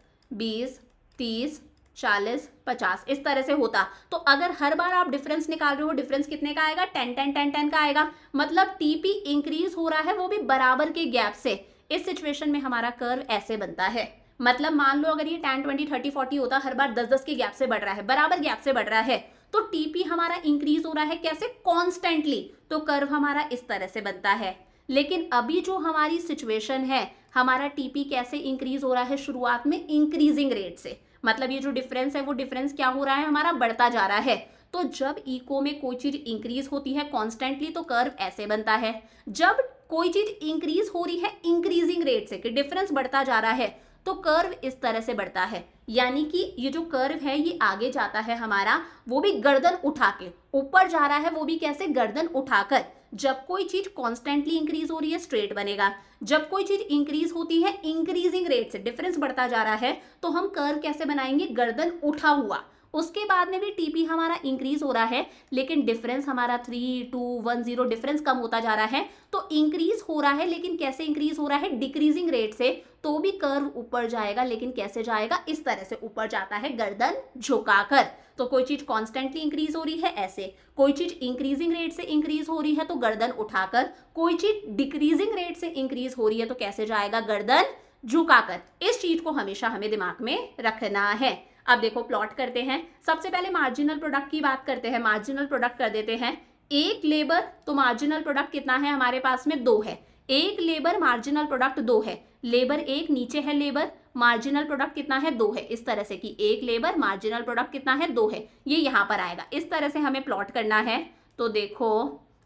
बीस तीस चालीस पचास इस तरह से होता तो अगर हर बार आप डिफरेंस निकाल रहे हो डिफरेंस कितने का आएगा टेन टेन टेन टेन का आएगा मतलब टीपी इंक्रीज हो रहा है वो भी बराबर के गैप से इस सिचुएशन में हमारा कर्व ऐसे बनता है मतलब मान लो अगर ये टेन ट्वेंटी थर्टी फोर्टी होता हर बार दस दस के गैप से बढ़ रहा है बराबर गैप से बढ़ रहा है तो टीपी हमारा इंक्रीज हो रहा है कैसे कॉन्स्टेंटली तो कर्व हमारा इस तरह से बनता है लेकिन अभी जो हमारी सिचुएशन है हमारा टीपी कैसे इंक्रीज हो रहा है शुरुआत में इंक्रीजिंग रेट से मतलब ये जो डिफरेंस है वो डिफरेंस क्या हो रहा है हमारा बढ़ता जा रहा है तो जब इको में कोई चीज़ इंक्रीज होती है कॉन्स्टेंटली तो कर्व ऐसे बनता है जब कोई चीज़ इंक्रीज हो रही है इंक्रीजिंग रेट से कि डिफरेंस बढ़ता जा रहा है तो कर्व इस तरह से बढ़ता है यानी कि ये जो कर्व है ये आगे जाता है हमारा वो भी गर्दन उठा के ऊपर जा रहा है वो भी कैसे गर्दन उठाकर जब कोई चीज कॉन्स्टेंटली इंक्रीज हो रही है स्ट्रेट बनेगा जब कोई चीज इंक्रीज होती है इंक्रीजिंग रेट से डिफरेंस बढ़ता जा रहा है तो हम कर्व कैसे बनाएंगे गर्दन उठा हुआ उसके बाद में भी टीपी हमारा इंक्रीज हो रहा है लेकिन डिफरेंस हमारा three two one zero difference कम होता जा रहा है तो इंक्रीज हो रहा है लेकिन कैसे इंक्रीज हो रहा है डिक्रीजिंग रेट से तो भी कर्व ऊपर जाएगा लेकिन कैसे जाएगा इस तरह से ऊपर जाता है गर्दन झुकाकर तो कोई चीज कॉन्स्टेंटली इंक्रीज हो रही है ऐसे कोई चीज इंक्रीजिंग रेट से इंक्रीज हो रही है तो गर्दन उठाकर कोई चीज डिक्रीजिंग रेट से इंक्रीज हो रही है तो कैसे जाएगा गर्दन झुकाकर इस चीज को हमेशा हमें दिमाग में रखना है अब देखो प्लॉट करते हैं सबसे पहले मार्जिनल प्रोडक्ट की बात करते हैं मार्जिनल प्रोडक्ट कर देते हैं एक लेबर तो मार्जिनल प्रोडक्ट कितना है हमारे पास में दो है एक लेबर मार्जिनल प्रोडक्ट दो है लेबर एक नीचे है लेबर मार्जिनल प्रोडक्ट कितना है दो है इस तरह से कि एक लेबर मार्जिनल प्रोडक्ट कितना है दो है ये यहाँ पर आएगा इस तरह से हमें प्लॉट करना है तो देखो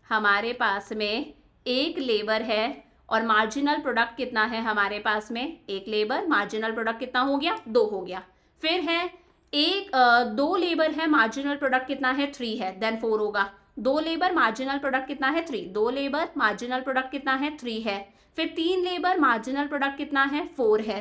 हमारे पास में एक लेबर है और मार्जिनल प्रोडक्ट कितना है हमारे पास में एक लेबर मार्जिनल प्रोडक्ट कितना हो गया दो हो गया फिर है एक दो लेबर है मार्जिनल प्रोडक्ट कितना है थ्री है देन फोर होगा दो लेबर मार्जिनल प्रोडक्ट कितना है थ्री दो लेबर मार्जिनल प्रोडक्ट कितना है थ्री है फिर तीन लेबर मार्जिनल प्रोडक्ट कितना है फोर है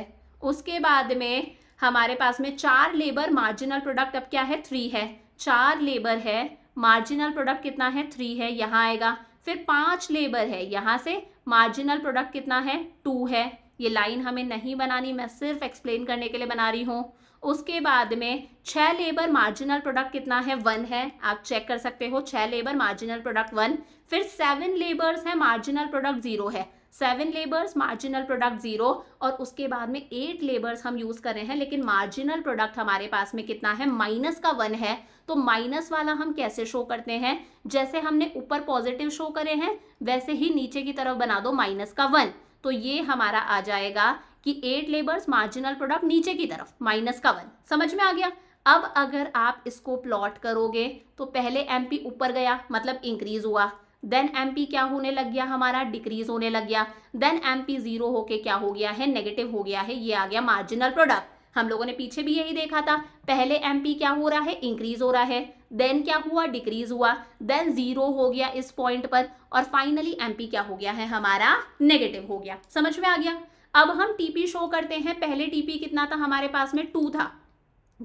उसके बाद में हमारे पास में चार लेबर मार्जिनल प्रोडक्ट अब क्या है थ्री है चार लेबर है मार्जिनल प्रोडक्ट कितना है थ्री है यहाँ आएगा फिर पांच लेबर है यहाँ से मार्जिनल प्रोडक्ट कितना है टू है ये लाइन हमें नहीं बनानी मैं सिर्फ एक्सप्लेन करने के लिए बना रही हूँ उसके बाद में छः लेबर मार्जिनल प्रोडक्ट कितना है वन है आप चेक कर सकते हो छः लेबर मार्जिनल प्रोडक्ट वन फिर सेवन लेबर्स है मार्जिनल प्रोडक्ट ज़ीरो है seven labours marginal product zero और उसके बाद में एट लेबर्स हम यूज़ कर रहे हैं लेकिन मार्जिनल प्रोडक्ट हमारे पास में कितना है माइनस का वन है तो माइनस वाला हम कैसे शो करते हैं जैसे हमने ऊपर पॉजिटिव शो करे हैं वैसे ही नीचे की तरफ बना दो माइनस का वन तो ये हमारा आ जाएगा कि एट लेबर्स मार्जिनल प्रोडक्ट नीचे की तरफ माइनस का वन समझ में आ गया अब अगर आप इसको प्लॉट करोगे तो पहले एम ऊपर गया मतलब इंक्रीज हुआ देन एम क्या होने लग गया हमारा डिक्रीज होने लग गया देन एम पी जीरो होके क्या हो गया है नेगेटिव हो गया है ये आ गया मार्जिनल प्रोडक्ट हम लोगों ने पीछे भी यही देखा था पहले एम क्या हो रहा है इंक्रीज हो रहा है देन क्या हुआ डिक्रीज हुआ देन जीरो हो गया इस पॉइंट पर और फाइनली एम क्या हो गया है हमारा नेगेटिव हो गया समझ में आ गया अब हम टीपी शो करते हैं पहले टीपी कितना था हमारे पास में टू था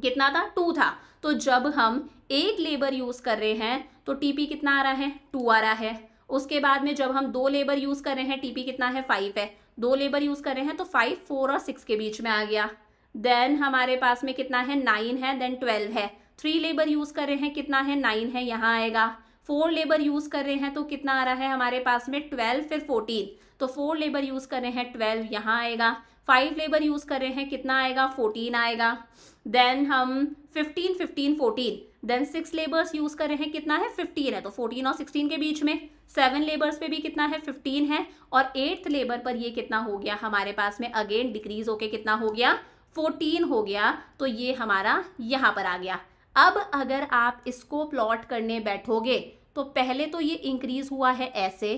कितना था टू था तो जब हम एक लेबर यूज कर रहे हैं तो टीपी कितना आ रहा है टू आ रहा है उसके बाद में जब हम दो लेबर यूज कर रहे हैं टीपी कितना है फाइव है दो लेबर यूज कर रहे हैं तो फाइव फोर और सिक्स के बीच में आ गया देन हमारे पास में कितना है नाइन है देन ट्वेल्व है थ्री लेबर यूज कर रहे हैं कितना है नाइन है यहाँ आएगा फोर लेबर यूज कर रहे हैं तो कितना आ रहा है हमारे पास में ट्वेल्व फिर फोर्टीन तो फोर लेबर यूज़ कर रहे हैं ट्वेल्व यहाँ आएगा फाइव लेबर यूज़ कर रहे हैं कितना आएगा फोर्टीन आएगा देन हम fifteen fifteen fourteen then six labours use कर रहे हैं कितना है फिफ्टीन है तो फोर्टीन और सिक्सटीन के बीच में सेवन लेबर्स पे भी कितना है फिफ्टीन है और एट्थ लेबर पर ये कितना हो गया हमारे पास में अगेन डिक्रीज होके कितना हो गया फोर्टीन हो गया तो ये हमारा यहाँ पर आ गया अब अगर आप इसको प्लॉट करने बैठोगे तो पहले तो ये इंक्रीज हुआ है ऐसे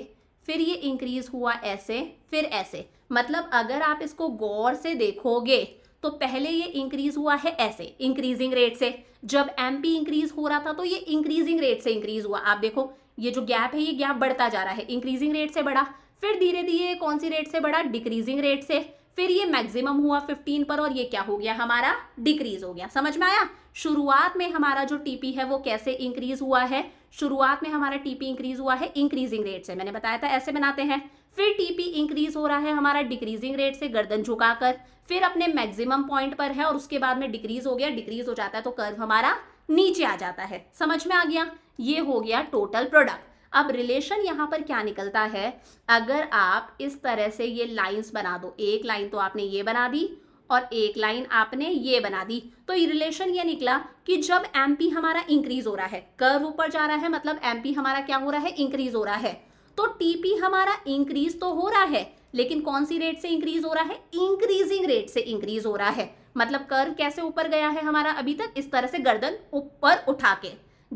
फिर ये इंक्रीज हुआ ऐसे फिर ऐसे मतलब अगर आप इसको गौर से देखोगे तो पहले ये इंक्रीज हुआ है ऐसे इंक्रीजिंग रेट से जब एम पी इंक्रीज हो रहा था तो ये इंक्रीजिंग रेट से इंक्रीज हुआ आप देखो ये जो गैप है ये गैप बढ़ता जा रहा है इंक्रीजिंग रेट से बढ़ा फिर धीरे धीरे कौन सी रेट से बढ़ा डिक्रीजिंग रेट से फिर ये मैक्सिमम हुआ 15 पर और ये क्या हो गया हमारा डिक्रीज हो गया समझ में आया शुरुआत में हमारा जो टीपी है वो कैसे इंक्रीज हुआ है शुरुआत में हमारा टीपी इंक्रीज हुआ है इंक्रीजिंग रेट से मैंने बताया था ऐसे बनाते हैं फिर टीपी इंक्रीज हो रहा है हमारा डिक्रीजिंग रेट से गर्दन झुकाकर फिर अपने मैक्सिमम पॉइंट पर है और उसके बाद में डिक्रीज हो गया डिक्रीज हो जाता है तो कर्व हमारा नीचे आ जाता है समझ में आ गया ये हो गया टोटल प्रोडक्ट अब रिलेशन यहां पर क्या निकलता है अगर आप इस तरह से ये लाइंस बना दो एक लाइन तो आपने ये बना दी और एक लाइन आपने ये बना दी तो ये रिलेशन ये निकला कि जब एम हमारा इंक्रीज हो रहा है कर्व ऊपर जा रहा है मतलब एम हमारा क्या हो रहा है इंक्रीज हो रहा है तो टीपी हमारा इंक्रीज तो हो रहा है लेकिन कौन सी रेट से इंक्रीज हो रहा है इंक्रीजिंग रेट से इंक्रीज हो रहा है मतलब कर्व कैसे ऊपर गया है हमारा अभी तक इस तरह से गर्दन ऊपर उठा के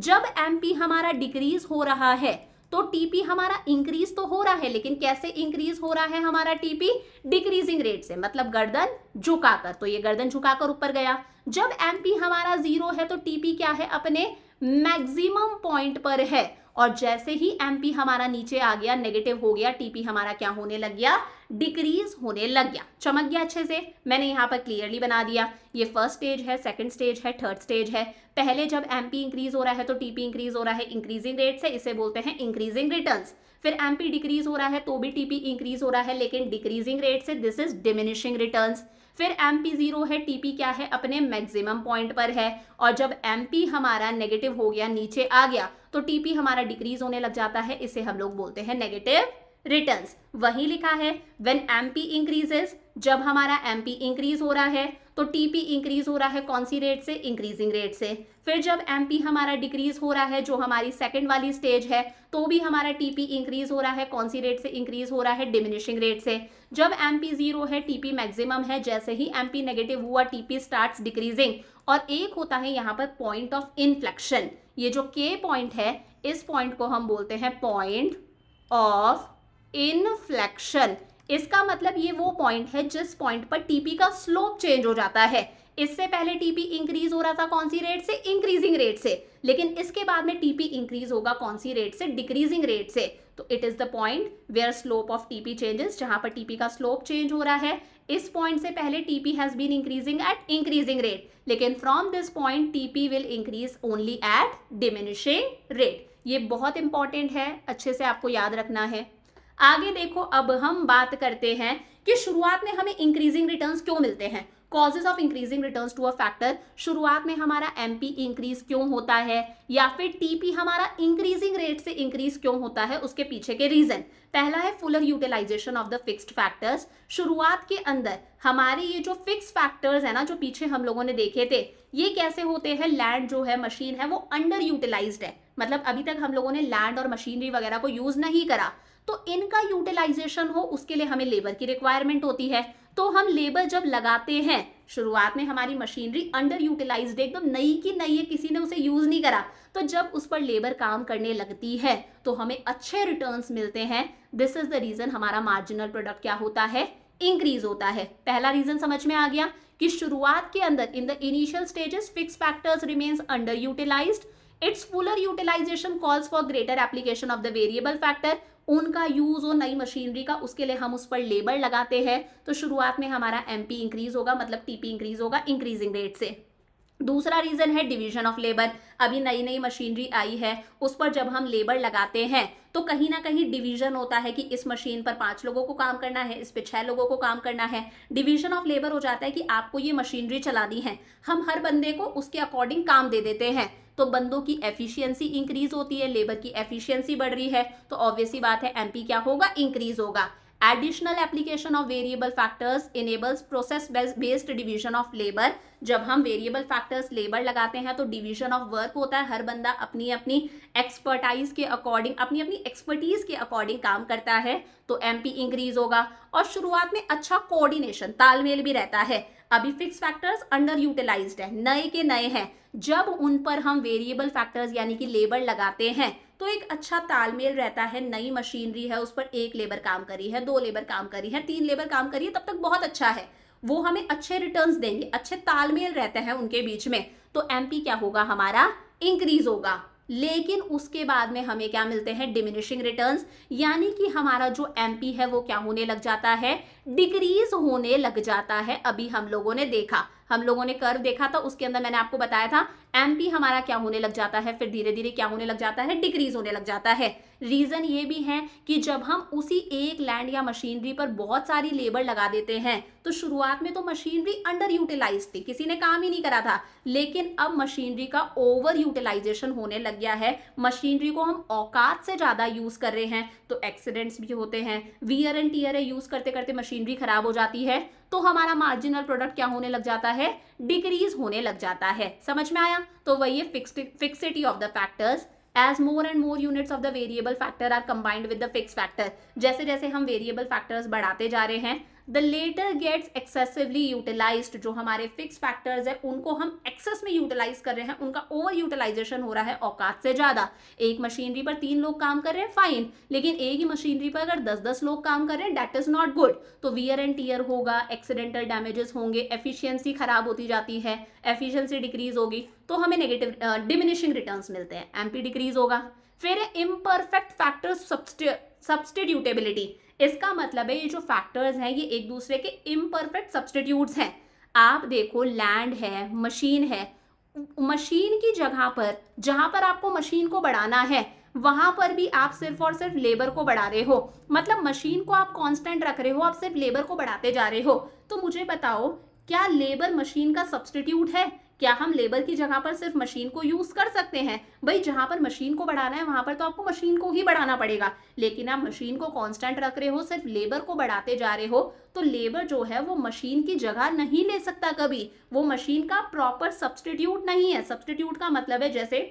जब एम हमारा डिक्रीज हो रहा है तो टीपी हमारा इंक्रीज तो हो रहा है लेकिन कैसे इंक्रीज हो रहा है हमारा टीपी डिक्रीजिंग रेट से मतलब गर्दन झुकाकर तो ये गर्दन झुकाकर ऊपर गया जब पी हमारा जीरो है तो टीपी क्या है अपने मैक्सिमम पॉइंट पर है और जैसे ही एमपी हमारा नीचे आ गया नेगेटिव हो गया टीपी हमारा क्या होने लग गया डिक्रीज होने लग गया चमक गया अच्छे से मैंने यहाँ पर क्लियरली बना दिया ये फर्स्ट स्टेज है सेकंड स्टेज है थर्ड स्टेज है पहले जब एमपी इंक्रीज हो रहा है तो टीपी इंक्रीज हो रहा है इंक्रीजिंग रेट से इसे बोलते हैं इंक्रीजिंग रिटर्न फिर एमपी डिक्रीज हो रहा है तो भी टीपी इंक्रीज हो रहा है लेकिन डिक्रीजिंग रेट से दिस इज डिमिनिशिंग रिटर्न फिर एम पी जीरो है टी क्या है अपने मैक्सिमम पॉइंट पर है और जब एम पी हमारा नेगेटिव हो गया नीचे आ गया तो टी हमारा डिक्रीज होने लग जाता है इसे हम लोग बोलते हैं नेगेटिव रिटर्न्स वही लिखा है व्हेन एमपी इंक्रीजेस जब हमारा एमपी इंक्रीज हो रहा है तो टीपी इंक्रीज हो रहा है कौन सी रेट से इंक्रीजिंग रेट से फिर जब एमपी हमारा डिक्रीज हो रहा है जो हमारी सेकंड वाली स्टेज है तो भी हमारा टीपी इंक्रीज हो रहा है कौन सी रेट से इंक्रीज हो रहा है डिमिनिशिंग रेट से जब एम पी जीरो है टीपी मैक्सिमम है जैसे ही एम पी नेगेटिव हुआ टीपी स्टार्ट डिक्रीजिंग और एक होता है यहाँ पर पॉइंट ऑफ इन्फ्लेक्शन ये जो के पॉइंट है इस पॉइंट को हम बोलते हैं पॉइंट ऑफ इनफ्लेक्शन इसका मतलब ये वो पॉइंट है जिस पॉइंट पर टीपी का स्लोप चेंज हो जाता है इससे पहले टीपी इंक्रीज हो रहा था कौन सी रेट से इंक्रीजिंग रेट से लेकिन इसके बाद में टीपी इंक्रीज होगा कौन सी रेट से डिक्रीजिंग रेट से तो it is the point where slope of TP changes जहां पर टीपी का स्लोप चेंज हो रहा है इस पॉइंट से पहले TP has been increasing at increasing rate लेकिन from this point TP will increase only at diminishing rate ये बहुत इंपॉर्टेंट है अच्छे से आपको याद रखना है आगे देखो अब हम बात करते हैं कि शुरुआत में हमें इंक्रीजिंग रिटर्न्स क्यों मिलते हैं causes of increasing return to a factor शुरुआत में हमारा एम इंक्रीज क्यों होता है या फिर टीपी हमारा इंक्रीजिंग रेट से इंक्रीज क्यों होता है उसके पीछे के रीजन पहला है fuller utilisation of the fixed factors शुरुआत के अंदर हमारे ये जो फिक्स फैक्टर्स है ना जो पीछे हम लोगों ने देखे थे ये कैसे होते हैं लैंड जो है मशीन है वो अंडर यूटिलाइज है मतलब अभी तक हम लोगों ने लैंड और मशीनरी वगैरह को यूज नहीं करा तो इनका यूटिलाइजेशन हो उसके लिए हमें लेबर की रिक्वायरमेंट होती है तो हम लेबर जब लगाते हैं शुरुआत में हमारी मशीनरी अंडर यूटिलाइज्ड एकदम नई की नई है किसी ने उसे यूज़ नहीं करा तो जब उस पर लेबर काम करने लगती है तो हमें अच्छे रिटर्न्स मिलते हैं दिस इज़ द रीज़न हमारा मार्जिनल प्रोडक्ट क्या होता है इंक्रीज होता है पहला रीज़न समझ में आ गया कि शुरुआत के अंदर in the initial stages fix factors remains under utilise its fuller utilisation calls for greater application of the variable factor उनका यूज़ हो नई मशीनरी का उसके लिए हम उस पर लेबर लगाते हैं तो शुरुआत में हमारा एम इंक्रीज़ होगा मतलब टी इंक्रीज़ होगा इंक्रीजिंग रेट से दूसरा रीज़न है डिवीजन ऑफ लेबर अभी नई नई मशीनरी आई है उस पर जब हम लेबर लगाते हैं तो कहीं ना कहीं डिवीजन होता है कि इस मशीन पर पांच लोगों को काम करना है इस पर छः लोगों को काम करना है डिवीजन ऑफ लेबर हो जाता है कि आपको ये मशीनरी चलानी है हम हर बंदे को उसके अकॉर्डिंग काम दे देते हैं तो बंदों की एफिशिएंसी इंक्रीज होती है लेबर की एफिशिएंसी बढ़ रही है तो ऑब्वियसली बात है एमपी क्या होगा इंक्रीज होगा additional application of variable factors enables process based division of labour जब हम वेरिएबल फैक्टर्स लेबर लगाते हैं तो डिवीजन ऑफ वर्क होता है हर बंदा अपनी अपनी एक्सपर्टाइज के अकॉर्डिंग अपनी अपनी एक्सपर्टीज के अकॉर्डिंग काम करता है तो पी इंक्रीज होगा और शुरुआत में अच्छा कोऑर्डिनेशन तालमेल भी रहता है अभी फिक्स फैक्टर्स अंडर यूटिलाइज्ड है नए के नए हैं जब उन पर हम वेरिएबल फैक्टर्स यानी कि लेबर लगाते हैं तो एक अच्छा तालमेल रहता है नई मशीनरी है उस पर एक लेबर काम करी है दो लेबर काम करी है तीन लेबर काम करी है तब तक बहुत अच्छा है वो हमें अच्छे रिटर्न्स देंगे अच्छे तालमेल रहते हैं उनके बीच में तो एमपी क्या होगा हमारा इंक्रीज होगा लेकिन उसके बाद में हमें क्या मिलते हैं डिमिनिशिंग रिटर्न्स यानी कि हमारा जो एमपी है वो क्या होने लग जाता है डिक्रीज होने लग जाता है अभी हम लोगों ने देखा हम लोगों ने कर्व देखा था उसके अंदर मैंने आपको बताया था एम हमारा क्या होने लग जाता है फिर धीरे धीरे क्या होने लग जाता है डिक्रीज होने लग जाता है रीज़न ये भी है कि जब हम उसी एक लैंड या मशीनरी पर बहुत सारी लेबर लगा देते हैं तो शुरुआत में तो मशीनरी अंडर यूटिलाइज थी किसी ने काम ही नहीं करा था लेकिन अब मशीनरी का ओवर यूटिलाइजेशन होने लग गया है मशीनरी को हम औकात से ज़्यादा यूज़ कर रहे हैं तो एक्सीडेंट्स भी होते हैं वीयर एंड टीयर यूज़ करते करते मशीनरी ख़राब हो जाती है तो हमारा मार्जिनल प्रोडक्ट क्या होने लग जाता है डिक्रीज होने लग जाता है समझ में आया तो वही है fixity of the factors as more and more units of the variable factor are combined with the fix factor जैसे जैसे हम वेरिएबल फैक्टर्स बढ़ाते जा रहे हैं the latter gets excessively utilise जो हमारे फिक्स फैक्टर्स है उनको हम एक्सेस में यूटिलाइज कर रहे हैं उनका ओवर यूटिलाइजेशन हो रहा है औकात से ज़्यादा एक मशीनरी पर तीन लोग काम कर रहे हैं फाइन लेकिन एक ही मशीनरी पर अगर दस दस लोग काम कर रहे हैं डैट इज़ नॉट गुड तो वियर एंड टीयर होगा एक्सीडेंटल डैमेजेस होंगे एफिशियंसी खराब होती जाती है एफिशियंसी डिक्रीज होगी तो हमें नेगेटिव डिमिनिशिंग रिटर्न मिलते हैं एमपी डिक्रीज होगा फिर इम्परफेक्ट फैक्टर्स सब्स्टिट्यूटेबिलिटी इसका मतलब है ये जो फैक्टर्स हैं ये एक दूसरे के इम्परफेक्ट सब्सटीट्यूट्स हैं आप देखो लैंड है मशीन है मशीन की जगह पर जहां पर आपको मशीन को बढ़ाना है वहां पर भी आप सिर्फ और सिर्फ लेबर को बढ़ा रहे हो मतलब मशीन को आप कांस्टेंट रख रहे हो आप सिर्फ लेबर को बढ़ाते जा रहे हो तो मुझे बताओ क्या लेबर मशीन का सब्सटीट्यूट है क्या हम लेबर की जगह पर सिर्फ मशीन को यूज कर सकते हैं भाई जहां पर मशीन को बढ़ाना है वहां पर तो आपको मशीन को ही बढ़ाना पड़ेगा लेकिन आप मशीन को कांस्टेंट रख रहे हो सिर्फ लेबर को बढ़ाते जा रहे हो तो लेबर जो है वो मशीन की जगह नहीं ले सकता कभी वो मशीन का प्रॉपर सब्सटीट्यूट नहीं है सब्सटीट्यूट का मतलब है जैसे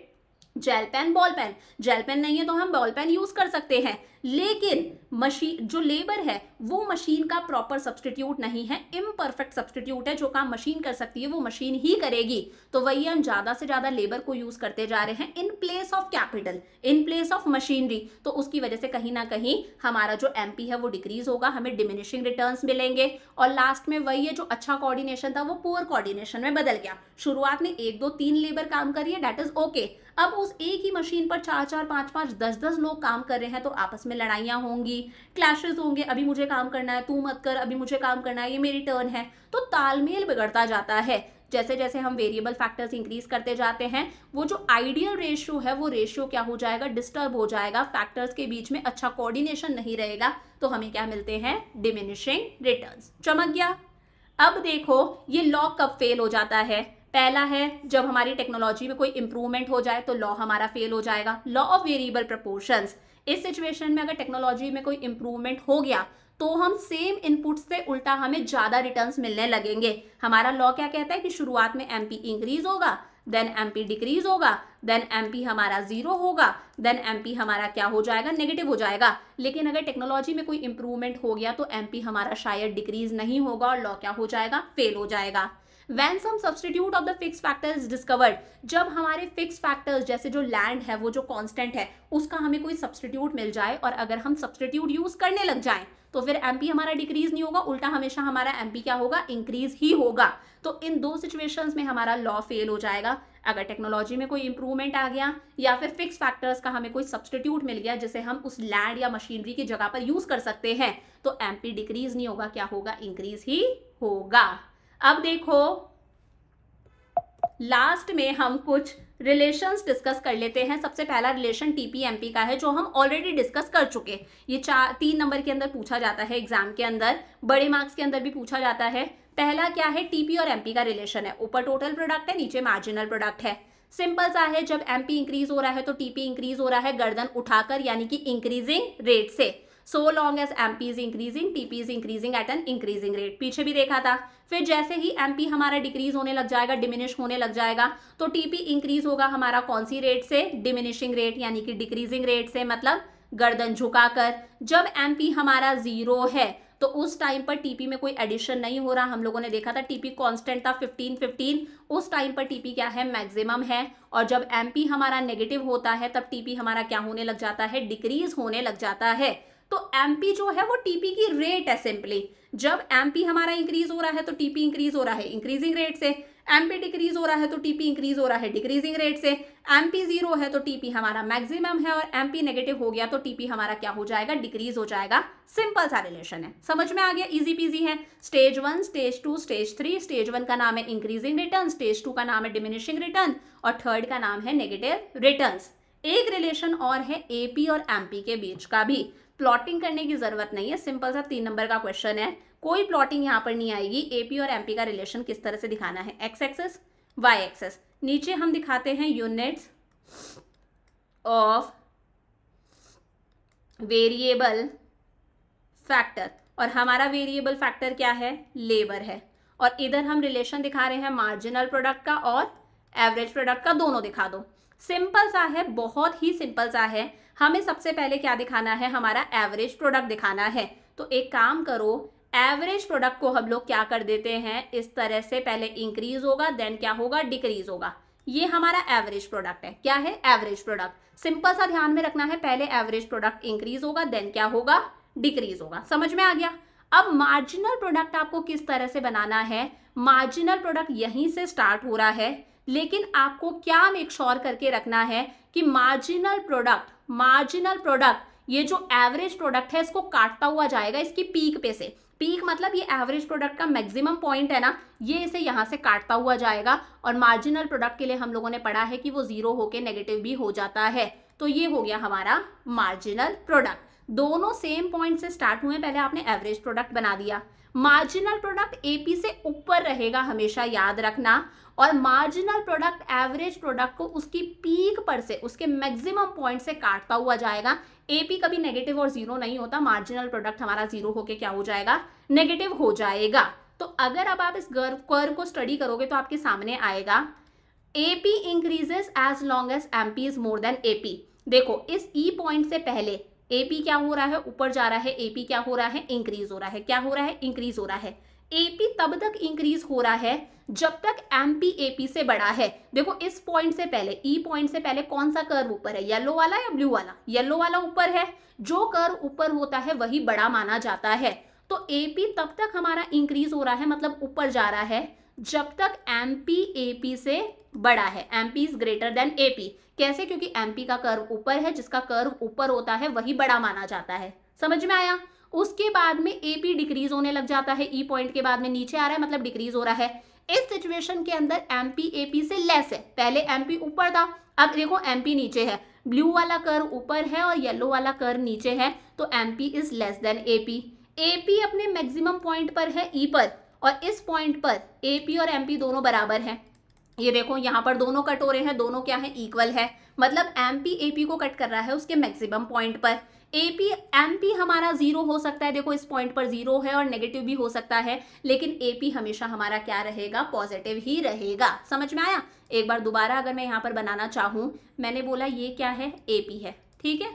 gel pen ball pen gel pen नहीं है तो हम बॉल पेन यूज कर सकते हैं लेकिन मशीन जो लेबर है वो मशीन का प्रॉपर सब्सटीट्यूट नहीं है इम्परफेक्ट सब्सटीट्यूट है जो काम मशीन कर सकती है वो मशीन ही करेगी तो वही हम ज़्यादा से ज़्यादा लेबर को यूज़ करते जा रहे हैं in place of capital in place of machinery तो उसकी वजह से कहीं ना कहीं हमारा जो एम है वो डिक्रीज होगा हमें डिमिनिशिंग रिटर्न मिलेंगे और लास्ट में वही है जो अच्छा कॉर्डिनेशन था वो पुअर कॉर्डिनेशन में बदल गया शुरुआत में एक दो तीन लेबर काम करिए डेट इज ओके अब उस एक ही मशीन पर चार चार पांच पांच दस दस लोग काम कर रहे हैं तो आपस में में लड़ाइयाँ होंगी क्लैशेज होंगे अभी मुझे काम करना है तू मत कर अभी मुझे काम करना है ये मेरी टर्न है तो तालमेल बिगड़ता जाता है जैसे जैसे हम वेरिएबल फैक्टर्स इंक्रीज करते जाते हैं वो जो आइडियल रेशियो है वो रेशियो क्या हो जाएगा डिस्टर्ब हो जाएगा फैक्टर्स के बीच में अच्छा कोऑर्डिनेशन नहीं रहेगा तो हमें क्या मिलते हैं डिमिनिशिंग रिटर्न्स चमक गया अब देखो ये लॉ कब फेल हो जाता है पहला है जब हमारी टेक्नोलॉजी में कोई इंप्रूवमेंट हो जाए तो लॉ हमारा फेल हो जाएगा लॉ ऑफ वेरिएबल प्रपोर्शंस इस सिचुएशन में अगर टेक्नोलॉजी में कोई इंप्रूवमेंट हो गया तो हम सेम इनपुट से उल्टा हमें ज़्यादा रिटर्न्स मिलने लगेंगे हमारा लॉ क्या कहता है कि शुरुआत में एम इंक्रीज होगा देन एम डिक्रीज होगा देन एम हमारा जीरो होगा देन एम हमारा क्या हो जाएगा नेगेटिव हो जाएगा लेकिन अगर टेक्नोलॉजी में कोई इंप्रूवमेंट हो गया तो एम हमारा शायद डिक्रीज नहीं होगा और लॉ क्या हो जाएगा फेल हो जाएगा when some substitute of the fix factor is discovered जब हमारे फिक्स फैक्टर्स जैसे जो लैंड है वो जो कॉन्स्टेंट है उसका हमें कोई सब्सटीट्यूट मिल जाए और अगर हम सब्सटीट्यूट यूज करने लग जाए तो फिर एम हमारा डिक्रीज नहीं होगा उल्टा हमेशा हमारा एम क्या होगा इंक्रीज ही होगा तो इन दो सिचुएशन में हमारा लॉ फेल हो जाएगा अगर टेक्नोलॉजी में कोई इंप्रूवमेंट आ गया या फिर फिक्स फैक्टर्स का हमें कोई सब्सटीट्यूट मिल गया जिसे हम उस लैंड या मशीनरी की जगह पर यूज कर सकते हैं तो एम डिक्रीज नहीं होगा क्या होगा इंक्रीज ही होगा अब देखो लास्ट में हम कुछ रिलेशंस डिस्कस कर लेते हैं सबसे पहला रिलेशन टीपीएमपी का है जो हम ऑलरेडी डिस्कस कर चुके ये चार तीन नंबर के अंदर पूछा जाता है एग्जाम के अंदर बड़े मार्क्स के अंदर भी पूछा जाता है पहला क्या है टीपी और एमपी का रिलेशन है ऊपर टोटल प्रोडक्ट है नीचे मार्जिनल प्रोडक्ट है सिंपल सा है जब एमपी इंक्रीज हो रहा है तो टीपी इंक्रीज हो रहा है गर्दन उठाकर यानी कि इंक्रीजिंग रेट से so long as M P is increasing TP is increasing at an increasing rate पीछे भी देखा था फिर जैसे ही एम पी हमारा डिक्रीज होने लग जाएगा डिमिनिश होने लग जाएगा तो टीपी इंक्रीज होगा हमारा कौन सी रेट से डिमिनिशिंग रेट यानी कि डिक्रीजिंग रेट से मतलब गर्दन झुकाकर जब एम पी हमारा जीरो है तो उस टाइम पर टीपी में कोई एडिशन नहीं हो रहा हम लोगों ने देखा था टीपी कांस्टेंट था 15 15 उस टाइम पर टीपी क्या है मैक्सिमम है और जब एमपी हमारा नेगेटिव होता है तब टीपी हमारा क्या होने लग जाता है डिक्रीज होने लग जाता है तो एमपी जो है वो टीपी की रेट है सिंपली जब एमपी हमारा इंक्रीज हो रहा है तो टीपी इंक्रीज हो रहा है इंक्रीजिंग रेट से एमपी डिक्रीज हो रहा है तो टीपी इंक्रीज हो रहा है डिक्रीजिंग रेट से एमपी जीरो है तो टीपी हमारा मैक्सिमम है और एमपी नेगेटिव हो गया तो टीपी हमारा क्या हो जाएगा डिक्रीज हो जाएगा सिंपल सा रिलेशन है समझ में आ गया इजी पीजी है stage one stage two stage three stage one का नाम है इंक्रीजिंग रिटर्न स्टेज टू का नाम है डिमिनिशिंग रिटर्न और थर्ड का नाम है नेगेटिव रिटर्न एक रिलेशन और है एपी और एमपी के बीच का भी प्लॉटिंग करने की ज़रूरत नहीं है सिंपल सा तीन नंबर का क्वेश्चन है कोई प्लॉटिंग यहाँ पर नहीं आएगी एपी और एमपी का रिलेशन किस तरह से दिखाना है एक्स एक्सेस वाई एक्सेस नीचे हम दिखाते हैं यूनिट्स ऑफ वेरिएबल फैक्टर और हमारा वेरिएबल फैक्टर क्या है लेबर है और इधर हम रिलेशन दिखा रहे हैं मार्जिनल प्रोडक्ट का और एवरेज प्रोडक्ट का दोनों दिखा दो सिंपल सा है बहुत ही सिंपल सा है हमें सबसे पहले क्या दिखाना है हमारा एवरेज प्रोडक्ट दिखाना है तो एक काम करो एवरेज प्रोडक्ट को हम लोग क्या कर देते हैं इस तरह से पहले इंक्रीज होगा देन क्या होगा डिक्रीज होगा ये हमारा एवरेज प्रोडक्ट है क्या है एवरेज प्रोडक्ट सिंपल सा ध्यान में रखना है पहले एवरेज प्रोडक्ट इंक्रीज होगा देन क्या होगा डिक्रीज होगा समझ में आ गया अब मार्जिनल प्रोडक्ट आपको किस तरह से बनाना है मार्जिनल प्रोडक्ट यहीं से स्टार्ट हो रहा है लेकिन आपको क्या मेक श्योर करके रखना है कि मार्जिनल प्रोडक्ट मार्जिनल प्रोडक्ट ये जो एवरेज प्रोडक्ट है इसको काटता हुआ जाएगा इसकी पीक पे से पीक मतलब ये एवरेज प्रोडक्ट का मैक्सिमम पॉइंट है ना ये इसे यहाँ से काटता हुआ जाएगा और मार्जिनल प्रोडक्ट के लिए हम लोगों ने पढ़ा है कि वो जीरो होके नेगेटिव भी हो जाता है तो ये हो गया हमारा मार्जिनल प्रोडक्ट दोनों सेम पॉइंट से स्टार्ट हुए पहले आपने एवरेज प्रोडक्ट बना दिया मार्जिनल प्रोडक्ट एपी से ऊपर रहेगा हमेशा याद रखना और मार्जिनल प्रोडक्ट एवरेज प्रोडक्ट को उसकी पीक पर से उसके मैक्सिमम पॉइंट से काटता हुआ जाएगा एपी कभी नेगेटिव और जीरो नहीं होता मार्जिनल प्रोडक्ट हमारा जीरो होके क्या हो जाएगा नेगेटिव हो जाएगा तो अगर अब आप इस गर्व कर को स्टडी करोगे तो आपके सामने आएगा AP increases as long as M P is more than AP देखो इस ई e पॉइंट से पहले एपी क्या हो रहा है ऊपर जा रहा है एपी क्या हो रहा है इंक्रीज हो रहा है क्या हो रहा है इंक्रीज हो रहा है एपी तब तक इंक्रीज हो रहा है जब तक एमपी एपी से बड़ा है देखो इस पॉइंट से पहले ई e पॉइंट से पहले कौन सा कर्व ऊपर है येलो वाला या ब्लू वाला येलो वाला ऊपर है जो कर्व ऊपर होता है वही बड़ा माना जाता है तो एपी तब तक हमारा इंक्रीज हो रहा है मतलब ऊपर जा रहा है जब तक एम पी ए पी से बड़ा है M P is greater than A P कैसे क्योंकि एमपी का कर्व ऊपर है जिसका कर्व ऊपर होता है वही बड़ा माना जाता है समझ में आया उसके बाद में एपी डिक्रीज होने लग जाता है ई e पॉइंट के बाद में नीचे आ रहा है मतलब डिक्रीज हो रहा है इस सिचुएशन के अंदर एमपी एपी से लेस है पहले एमपी ऊपर था अब देखो एमपी नीचे है ब्लू वाला कर ऊपर है और येलो वाला कर नीचे है तो MP is less than AP AP अपने मैक्सिमम पॉइंट पर है ई e पर और इस पॉइंट पर एपी और एमपी दोनों बराबर हैं ये देखो यहाँ पर दोनों कटोरे हैं दोनों क्या है इक्वल है मतलब एम पी ए पी को कट कर रहा है उसके मैक्सिमम पॉइंट पर ए पी एम पी हमारा जीरो हो सकता है देखो इस पॉइंट पर जीरो है और नेगेटिव भी हो सकता है लेकिन ए पी हमेशा हमारा क्या रहेगा पॉजिटिव ही रहेगा समझ में आया एक बार दोबारा अगर मैं यहाँ पर बनाना चाहूँ मैंने बोला ये क्या है ए पी है ठीक है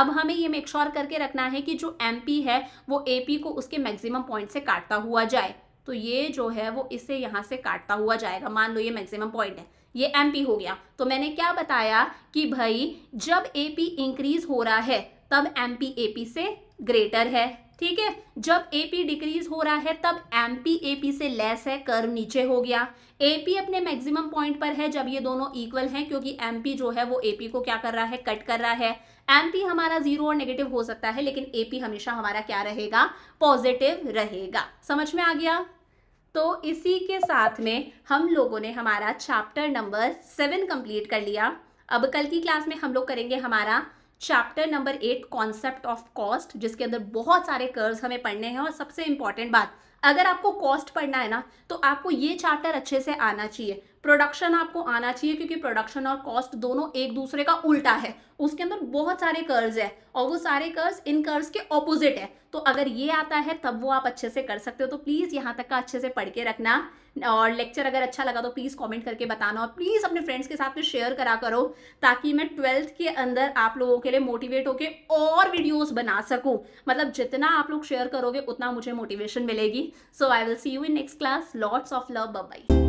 अब हमें ये मेक श्योर करके रखना है कि जो एम पी है वो ए पी को उसके मैक्सिमम पॉइंट से काटता हुआ जाए तो ये जो है वो इसे यहाँ से काटता हुआ जाएगा मान लो ये मैक्सिमम पॉइंट है ये एम हो गया तो मैंने क्या बताया कि भाई जब ए इंक्रीज हो रहा है तब एम पी से ग्रेटर है ठीक है जब ए पी डिक्रीज हो रहा है तब एम पी ए पी से लेस है कर नीचे हो गया ए पी अपने मैक्सिमम पॉइंट पर है जब ये दोनों इक्वल हैं क्योंकि एम पी जो है वो ए पी को क्या कर रहा है कट कर रहा है एम पी हमारा जीरो और नेगेटिव हो सकता है लेकिन ए पी हमेशा हमारा क्या रहेगा पॉजिटिव रहेगा समझ में आ गया तो इसी के साथ में हम लोगों ने हमारा चैप्टर नंबर सेवन कंप्लीट कर लिया अब कल की क्लास में हम लोग करेंगे हमारा chapter number eight concept of cost जिसके अंदर बहुत सारे कर्व्स हमें पढ़ने हैं और सबसे इंपॉर्टेंट बात अगर आपको कॉस्ट पढ़ना है ना तो आपको ये चैप्टर अच्छे से आना चाहिए प्रोडक्शन आपको आना चाहिए क्योंकि प्रोडक्शन और कॉस्ट दोनों एक दूसरे का उल्टा है उसके अंदर बहुत सारे कर्ज है और वो सारे कर्ज इन कर्ज के ऑपोजिट है तो अगर ये आता है तब वो आप अच्छे से कर सकते हो तो प्लीज़ यहाँ तक का अच्छे से पढ़ के रखना और लेक्चर अगर अच्छा लगा तो प्लीज़ कमेंट करके बताना और प्लीज़ अपने फ्रेंड्स के साथ में शेयर करा करो ताकि मैं ट्वेल्थ के अंदर आप लोगों के लिए मोटिवेट होके और वीडियोस बना सकूं मतलब जितना आप लोग शेयर करोगे उतना मुझे मोटिवेशन मिलेगी so I will see you in next class lots of love by